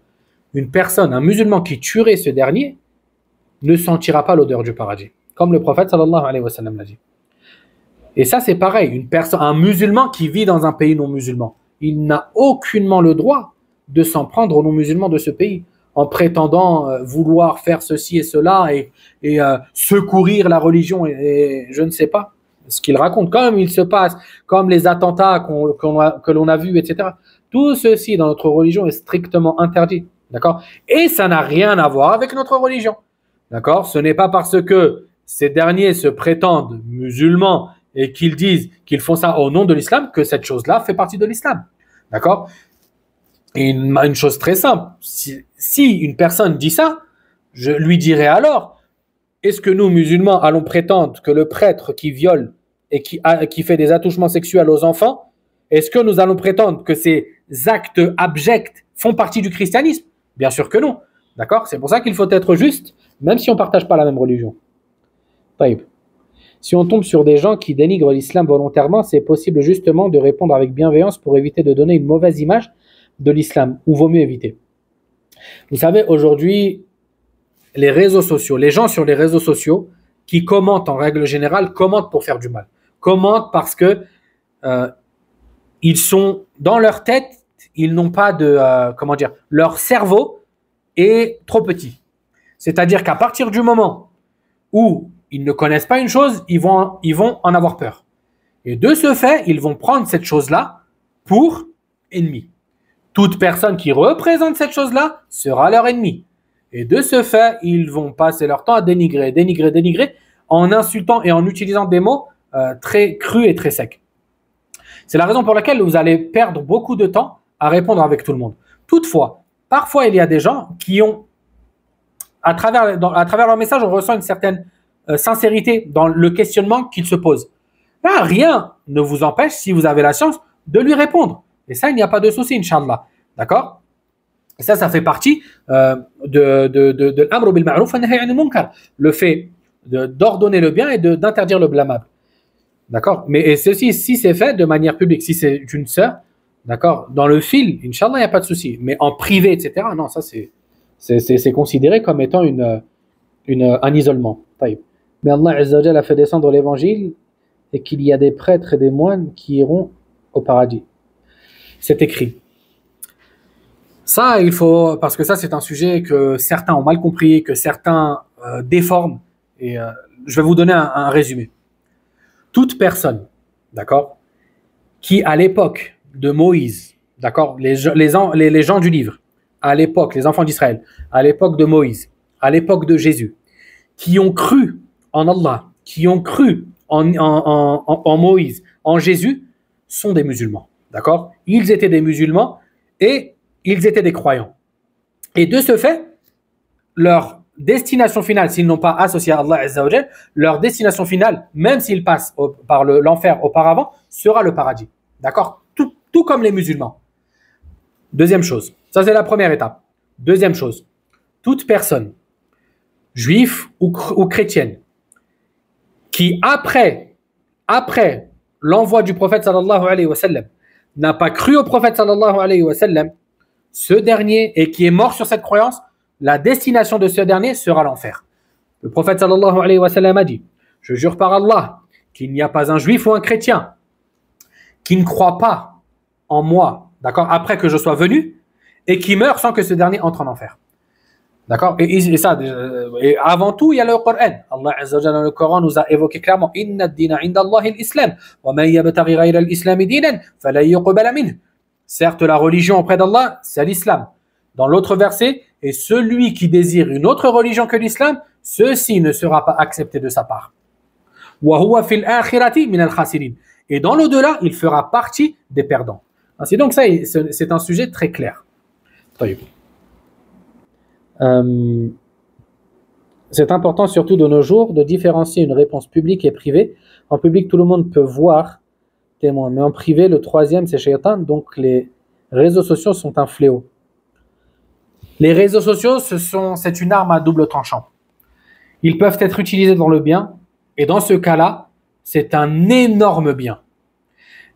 Une personne, un musulman qui tuerait ce dernier, ne sentira pas l'odeur du paradis. Comme le prophète sallallahu alayhi wa sallam l'a dit. Et ça, c'est pareil. Une personne, un musulman qui vit dans un pays non musulman, il n'a aucunement le droit de s'en prendre aux non musulmans de ce pays en prétendant euh, vouloir faire ceci et cela et, euh, secourir la religion et, je ne sais pas ce qu'il raconte, comme il se passe, comme les attentats que l'on a vus, etc. Tout ceci dans notre religion est strictement interdit. D'accord Et ça n'a rien à voir avec notre religion. D'accord Ce n'est pas parce que ces derniers se prétendent musulmans et qu'ils disent qu'ils font ça au nom de l'islam, que cette chose-là fait partie de l'islam. D'accord une, chose très simple, si, une personne dit ça, je lui dirais alors, est-ce que nous, musulmans, allons prétendre que le prêtre qui viole et qui, qui fait des attouchements sexuels aux enfants, est-ce que nous allons prétendre que ces actes abjects font partie du christianisme Bien sûr que non. D'accord C'est pour ça qu'il faut être juste, même si on ne partage pas la même religion. Si on tombe sur des gens qui dénigrent l'islam volontairement, c'est possible justement de répondre avec bienveillance pour éviter de donner une mauvaise image de l'islam, ou vaut mieux éviter. Vous savez, aujourd'hui, les réseaux sociaux, les gens sur les réseaux sociaux qui commentent en règle générale, commentent pour faire du mal. Commentent parce que euh, ils sont dans leur tête, ils n'ont pas de, euh, comment dire, leur cerveau est trop petit. C'est-à-dire qu'à partir du moment où ils ne connaissent pas une chose, ils vont, ils vont en avoir peur. Et de ce fait, ils vont prendre cette chose-là pour ennemi. Toute personne qui représente cette chose-là sera leur ennemi. Et de ce fait, ils vont passer leur temps à dénigrer, dénigrer, dénigrer, en insultant et en utilisant des mots euh, très crus et très secs. C'est la raison pour laquelle vous allez perdre beaucoup de temps à répondre avec tout le monde. Toutefois, parfois, il y a des gens qui ont, à travers, à travers leur message, on ressent une certaine euh, sincérité dans le questionnement qu'il se pose. Là, rien ne vous empêche, si vous avez la chance, de lui répondre. Et ça, il n'y a pas de souci, Inch'Allah. D'accord Et ça, ça fait partie euh, de, de, munkar. Le fait d'ordonner le bien et d'interdire le blâmable. D'accord Mais ceci, si c'est fait de manière publique, si c'est une sœur, d'accord Dans le fil, Inch'Allah, il n'y a pas de souci. Mais en privé, etc., non, ça, c'est considéré comme étant une, une, un isolement. Taïb. Mais Allah a fait descendre l'évangile et qu'il y a des prêtres et des moines qui iront au paradis. C'est écrit. Ça, il faut, parce que ça, c'est un sujet que certains ont mal compris, que certains euh, déforment. Et euh, je vais vous donner un, résumé. Toute personne, d'accord, qui à l'époque de Moïse, d'accord, les, les, les gens du livre, à l'époque, les enfants d'Israël, à l'époque de Moïse, à l'époque de Jésus, qui ont cru en Allah, qui ont cru en, en, Moïse, en Jésus, sont des musulmans. D'accord Ils étaient des musulmans et ils étaient des croyants. Et de ce fait, leur destination finale, s'ils n'ont pas associé à Allah Azzawajal, leur destination finale, même s'ils passent par l'enfer auparavant, sera le paradis. D'accord tout, comme les musulmans. Deuxième chose, ça c'est la première étape. Deuxième chose, toute personne, juif ou, ou chrétienne, qui après, après l'envoi du prophète sallallahu alayhi wa sallam, n'a pas cru au prophète sallallahu alayhi wa sallam, ce dernier, et qui est mort sur cette croyance, la destination de ce dernier sera l'enfer. Le prophète sallallahu alayhi wa sallam a dit, je jure par Allah qu'il n'y a pas un juif ou un chrétien qui ne croit pas en moi, d'accord, après que je sois venu, et qui meurt sans que ce dernier entre en enfer. D'accord euh, et, avant tout, il y a le Coran. Allah Azza dans le Coran nous a évoqué clairement Inna dina inda Allah Wa Certes, la religion auprès d'Allah, c'est l'islam. Dans l'autre verset, et celui qui désire une autre religion que l'islam, ceci ne sera pas accepté de sa part. Wa huwa fil min Et dans l'au-delà, il fera partie des perdants. Ainsi donc, ça, c'est un sujet très clair. Euh, c'est important surtout de nos jours de différencier une réponse publique et privée. En public, tout le monde peut voir témoin, mais en privé, le troisième, c'est shaitan, donc les réseaux sociaux sont un fléau. Les réseaux sociaux, ce sont, c'est une arme à double tranchant. Ils peuvent être utilisés dans le bien, et dans ce cas-là, c'est un énorme bien.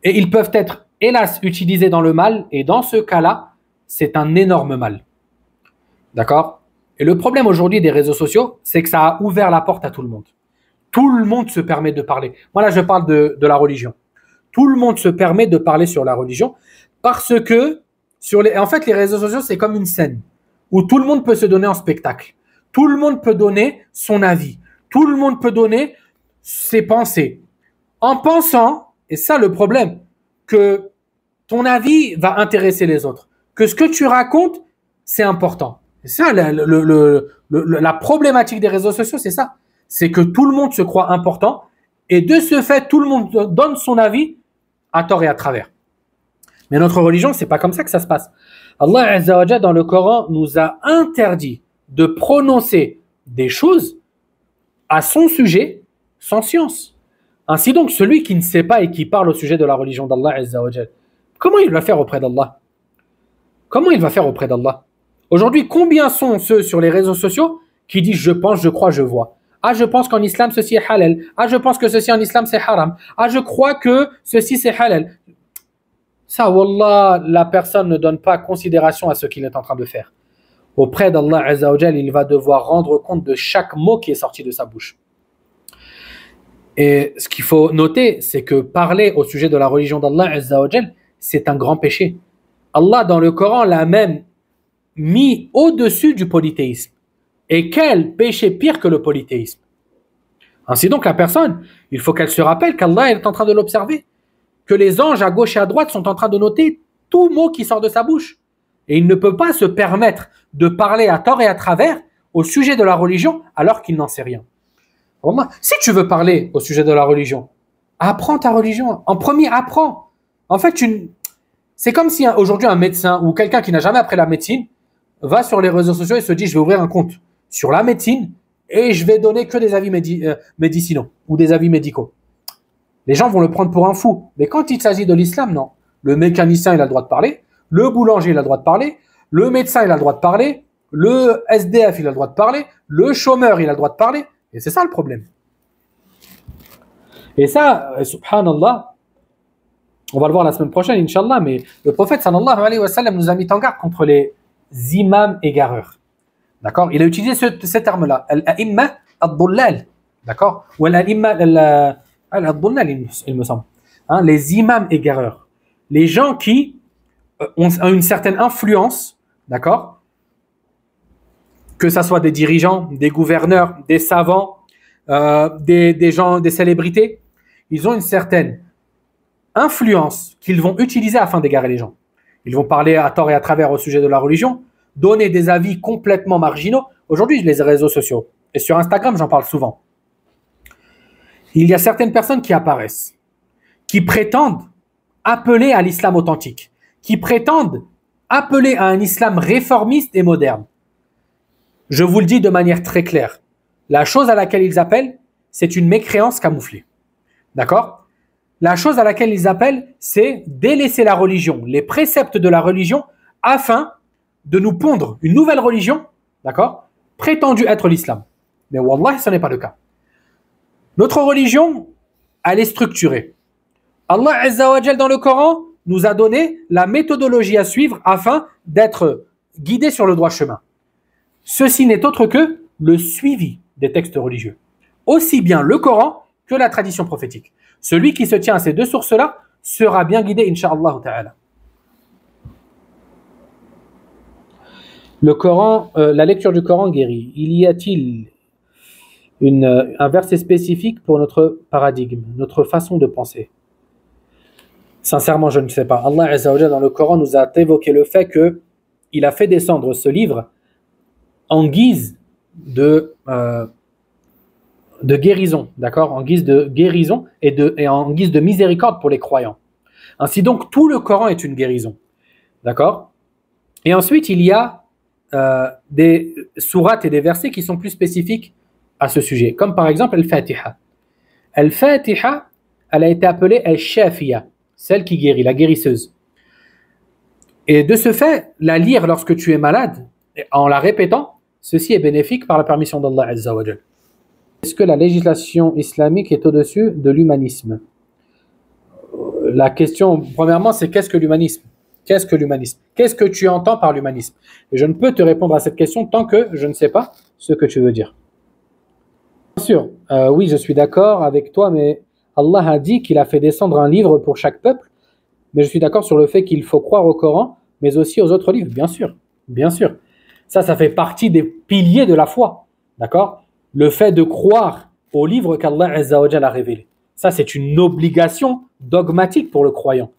Et ils peuvent être, hélas, utilisés dans le mal, et dans ce cas-là, c'est un énorme mal. D'accord Et le problème aujourd'hui des réseaux sociaux, c'est que ça a ouvert la porte à tout le monde. Tout le monde se permet de parler. Moi, là, je parle de, la religion. Tout le monde se permet de parler sur la religion parce que, sur les, en fait, les réseaux sociaux, c'est comme une scène où tout le monde peut se donner en spectacle. Tout le monde peut donner son avis. Tout le monde peut donner ses pensées. En pensant, et ça le problème, que ton avis va intéresser les autres, que ce que tu racontes, c'est important ça, la problématique des réseaux sociaux, c'est ça. C'est que tout le monde se croit important et de ce fait, tout le monde donne son avis à tort et à travers. Mais notre religion, ce n'est pas comme ça que ça se passe. Allah Azza dans le Coran nous a interdit de prononcer des choses à son sujet sans science. Ainsi donc, celui qui ne sait pas et qui parle au sujet de la religion d'Allah comment il va faire auprès d'Allah Comment il va faire auprès d'Allah Aujourd'hui, combien sont ceux sur les réseaux sociaux qui disent je pense, je crois, je vois ah, je pense qu'en islam, ceci est halal. Ah, je pense que ceci en islam, c'est haram. Ah, je crois que ceci, c'est halal. Ça, Wallah, la personne ne donne pas considération à ce qu'il est en train de faire. Auprès d'Allah Azzawajal, il va devoir rendre compte de chaque mot qui est sorti de sa bouche. Et ce qu'il faut noter, c'est que parler au sujet de la religion d'Allah Azzawajal, c'est un grand péché. Allah, dans le Coran, l'a même mis au-dessus du polythéisme. Et quel péché pire que le polythéisme Ainsi donc, la personne, il faut qu'elle se rappelle qu'Allah est en train de l'observer, que les anges à gauche et à droite sont en train de noter tout mot qui sort de sa bouche. Et il ne peut pas se permettre de parler à tort et à travers au sujet de la religion alors qu'il n'en sait rien. Si tu veux parler au sujet de la religion, apprends ta religion. En premier, apprends. En fait, tu... c'est comme si hein, aujourd'hui un médecin ou quelqu'un qui n'a jamais appris la médecine, va sur les réseaux sociaux et se dit je vais ouvrir un compte sur la médecine et je vais donner que des avis euh, médicinaux ou des avis médicaux. Les gens vont le prendre pour un fou. Mais quand il s'agit de l'islam, non. Le mécanicien, il a le droit de parler. Le boulanger, il a le droit de parler. Le médecin, il a le droit de parler. Le SDF, il a le droit de parler. Le chômeur, il a le droit de parler. Et c'est ça le problème. Et ça, euh, subhanallah, on va le voir la semaine prochaine, inshallah, mais le prophète sallallahu alayhi wa sallam nous a mis en garde contre les, imams égareurs. D'accord Il a utilisé cette arme-là. Al-A'imma al-Dullal. D'accord Ou Al-A'imma al-Dullal, euh, il me semble. Hein? Les imams égareurs. Les gens qui euh, ont une certaine influence, d'accord Que ce soit des dirigeants, des gouverneurs, des savants, euh, des gens, des célébrités, ils ont une certaine influence qu'ils vont utiliser afin d'égarer les gens. Ils vont parler à tort et à travers au sujet de la religion, donner des avis complètement marginaux. Aujourd'hui, les réseaux sociaux, et sur Instagram, j'en parle souvent, il y a certaines personnes qui apparaissent, qui prétendent appeler à l'islam authentique, qui prétendent appeler à un islam réformiste et moderne. Je vous le dis de manière très claire, la chose à laquelle ils appellent, c'est une mécréance camouflée. D'accord la chose à laquelle ils appellent, c'est délaisser la religion, les préceptes de la religion, afin de nous pondre une nouvelle religion, d'accord, prétendue être l'islam. Mais Wallah, ce n'est pas le cas. Notre religion, elle est structurée. Allah dans le Coran nous a donné la méthodologie à suivre afin d'être guidé sur le droit chemin. Ceci n'est autre que le suivi des textes religieux. Aussi bien le Coran que la tradition prophétique. Celui qui se tient à ces deux sources-là sera bien guidé, Inch'Allah ta'ala. Le Coran, euh, la lecture du Coran guérit. Il y a-t-il un verset spécifique pour notre paradigme, notre façon de penser Sincèrement, je ne sais pas. Allah dans le Coran nous a évoqué le fait que il a fait descendre ce livre en guise de euh, de guérison, d'accord En guise de guérison et, de, et en guise de miséricorde pour les croyants. Ainsi donc, tout le Coran est une guérison, d'accord Et ensuite, il y a euh, des sourates et des versets qui sont plus spécifiques à ce sujet, comme par exemple Al-Fatiha. Al-Fatiha, elle a été appelée Al-Shafiya, celle qui guérit, la guérisseuse. Et de ce fait, la lire lorsque tu es malade, en la répétant, ceci est bénéfique par la permission d'Allah al-Zawajal. Est-ce que la législation islamique est au-dessus de l'humanisme La question, premièrement, c'est qu'est-ce que l'humanisme Qu'est-ce que l'humanisme Qu'est-ce que tu entends par l'humanisme Et je ne peux te répondre à cette question tant que je ne sais pas ce que tu veux dire. Bien sûr, euh, oui, je suis d'accord avec toi, mais Allah a dit qu'il a fait descendre un livre pour chaque peuple, mais je suis d'accord sur le fait qu'il faut croire au Coran, mais aussi aux autres livres, bien sûr, bien sûr. Ça, ça fait partie des piliers de la foi, d'accord le fait de croire au livre qu'Allah a révélé. Ça, c'est une obligation dogmatique pour le croyant.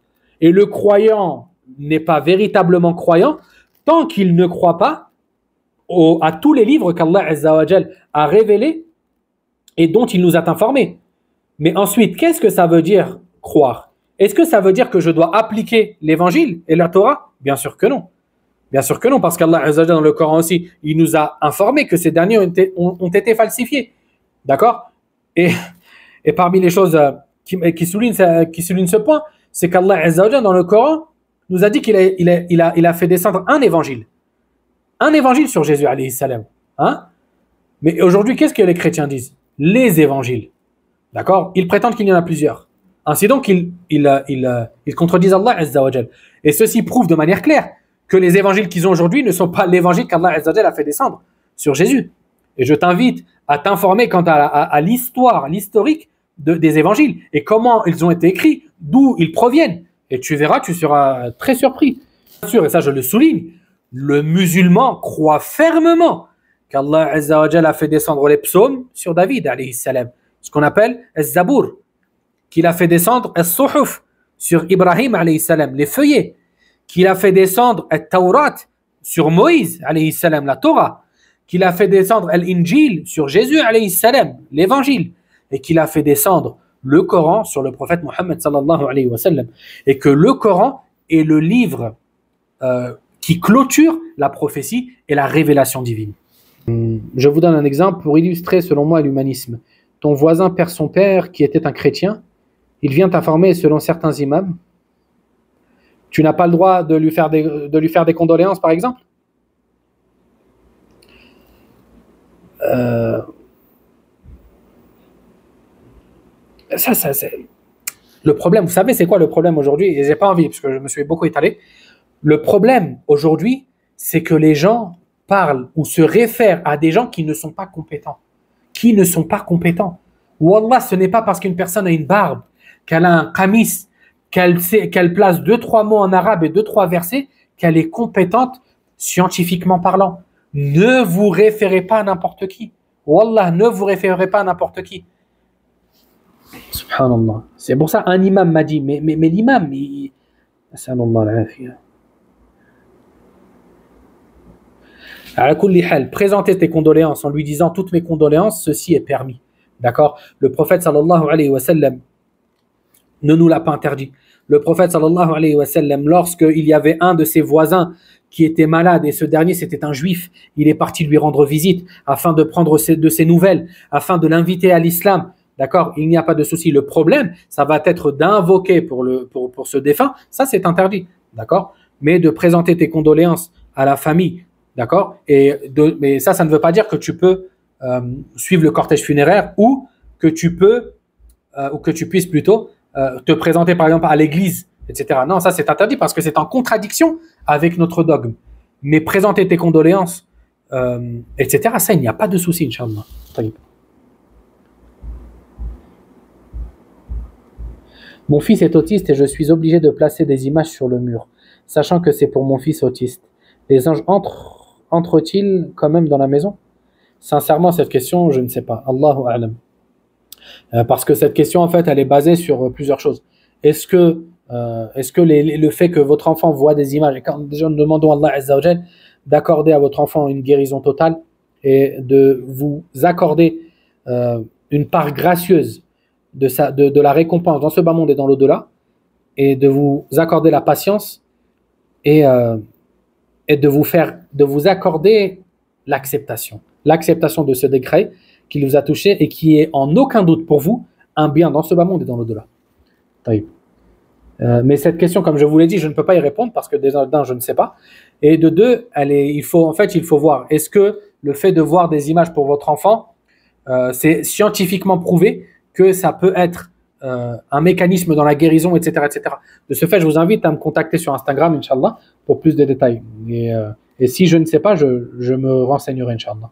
Et le croyant n'est pas véritablement croyant tant qu'il ne croit pas à tous les livres qu'Allah a révélés et dont il nous a informés. Mais ensuite, qu'est-ce que ça veut dire croire Est-ce que ça veut dire que je dois appliquer l'évangile et la Torah Bien sûr que non. Bien sûr que non, parce qu'Allah dans le Coran aussi, il nous a informé que ces derniers ont été, falsifiés. D'accord et, et, parmi les choses euh, qui, soulignent, euh, qui ce point, c'est qu'Allah dans le Coran nous a dit qu'il a, il a, il a, fait descendre un évangile. Un évangile sur Jésus, alayhi salam. Hein Mais aujourd'hui, qu'est-ce que les chrétiens disent Les évangiles. D'accord Ils prétendent qu'il y en a plusieurs. Ainsi donc, ils, ils euh, contredisent Allah Azzawajal. Et ceci prouve de manière claire que les évangiles qu'ils ont aujourd'hui ne sont pas l'évangile qu'Allah a fait descendre sur Jésus. Et je t'invite à t'informer quant à, l'histoire, l'historique des évangiles et comment ils ont été écrits, d'où ils proviennent. Et tu verras, tu seras très surpris. Bien sûr, et ça je le souligne, le musulman croit fermement qu'Allah a fait descendre les psaumes sur David, salam, ce qu'on appelle Zabour, qu'il a fait descendre as sur Ibrahim, salam, les feuillets qu'il a fait descendre la Torah sur Moïse, salam, la Torah, qu'il a fait descendre l'Injil sur Jésus, salam, l'Évangile, et qu'il a fait descendre le Coran sur le prophète Mohammed, alayhi et que le Coran est le livre euh, qui clôture la prophétie et la révélation divine. Hmm, je vous donne un exemple pour illustrer, selon moi, l'humanisme. Ton voisin perd son père, qui était un chrétien. Il vient t'informer, selon certains imams, tu n'as pas le droit de lui faire des, de lui faire des condoléances, par exemple euh, Le problème, vous savez, c'est quoi le problème aujourd'hui Je n'ai pas envie, parce que je me suis beaucoup étalé. Le problème aujourd'hui, c'est que les gens parlent ou se réfèrent à des gens qui ne sont pas compétents. Qui ne sont pas compétents. Wallah, ce n'est pas parce qu'une personne a une barbe, qu'elle a un kamis, qu'elle place deux, trois mots en arabe et deux, trois versets, qu'elle est compétente scientifiquement parlant. Ne vous référez pas à n'importe qui. Wallah, ne vous référez pas à n'importe qui. Subhanallah. C'est pour ça un imam m'a dit, mais, mais, mais l'imam, il... Présentez tes condoléances en lui disant toutes mes condoléances, ceci est permis. D'accord Le prophète sallallahu alayhi wa sallam, ne nous l'a pas interdit. Le prophète sallallahu alayhi wa sallam, lorsqu'il y avait un de ses voisins qui était malade et ce dernier c'était un juif, il est parti lui rendre visite afin de prendre de ses nouvelles, afin de l'inviter à l'islam. D'accord Il n'y a pas de souci. Le problème, ça va être d'invoquer pour, pour, ce défunt, ça c'est interdit. D'accord Mais de présenter tes condoléances à la famille, d'accord Et Mais ça, ça ne veut pas dire que tu peux euh, suivre le cortège funéraire ou que tu peux, euh, ou que tu puisses plutôt euh, te présenter par exemple à l'église, etc. Non, ça c'est interdit parce que c'est en contradiction avec notre dogme. Mais présenter tes condoléances, euh, etc., ça il n'y a pas de souci, Inch'Allah. Mon fils est autiste et je suis obligé de placer des images sur le mur, sachant que c'est pour mon fils autiste. Les anges entrent-ils quand même dans la maison Sincèrement, cette question, je ne sais pas. Allahu A'lam. Euh, parce que cette question, en fait, elle est basée sur euh, plusieurs choses. Est-ce que, euh, est-ce que le fait que votre enfant voit des images, et quand déjà nous demandons à Allah Azzawajal d'accorder à votre enfant une guérison totale et de vous accorder une part gracieuse de, de, la récompense dans ce bas monde et dans l'au-delà, et de vous accorder la patience et, et de vous faire, de vous accorder l'acceptation, l'acceptation de ce décret qui nous a touchés et qui est en aucun doute pour vous un bien dans ce bas monde et dans l'au-delà. Euh, mais cette question, comme je vous l'ai dit, je ne peux pas y répondre parce que d'un, je ne sais pas. Et de deux, il faut, en fait, il faut voir. Est-ce que le fait de voir des images pour votre enfant, euh, c'est scientifiquement prouvé que ça peut être euh, un mécanisme dans la guérison, etc., etc. De ce fait, je vous invite à me contacter sur Instagram, Inch'Allah, pour plus de détails. Et, si je ne sais pas, je, me renseignerai, Inch'Allah.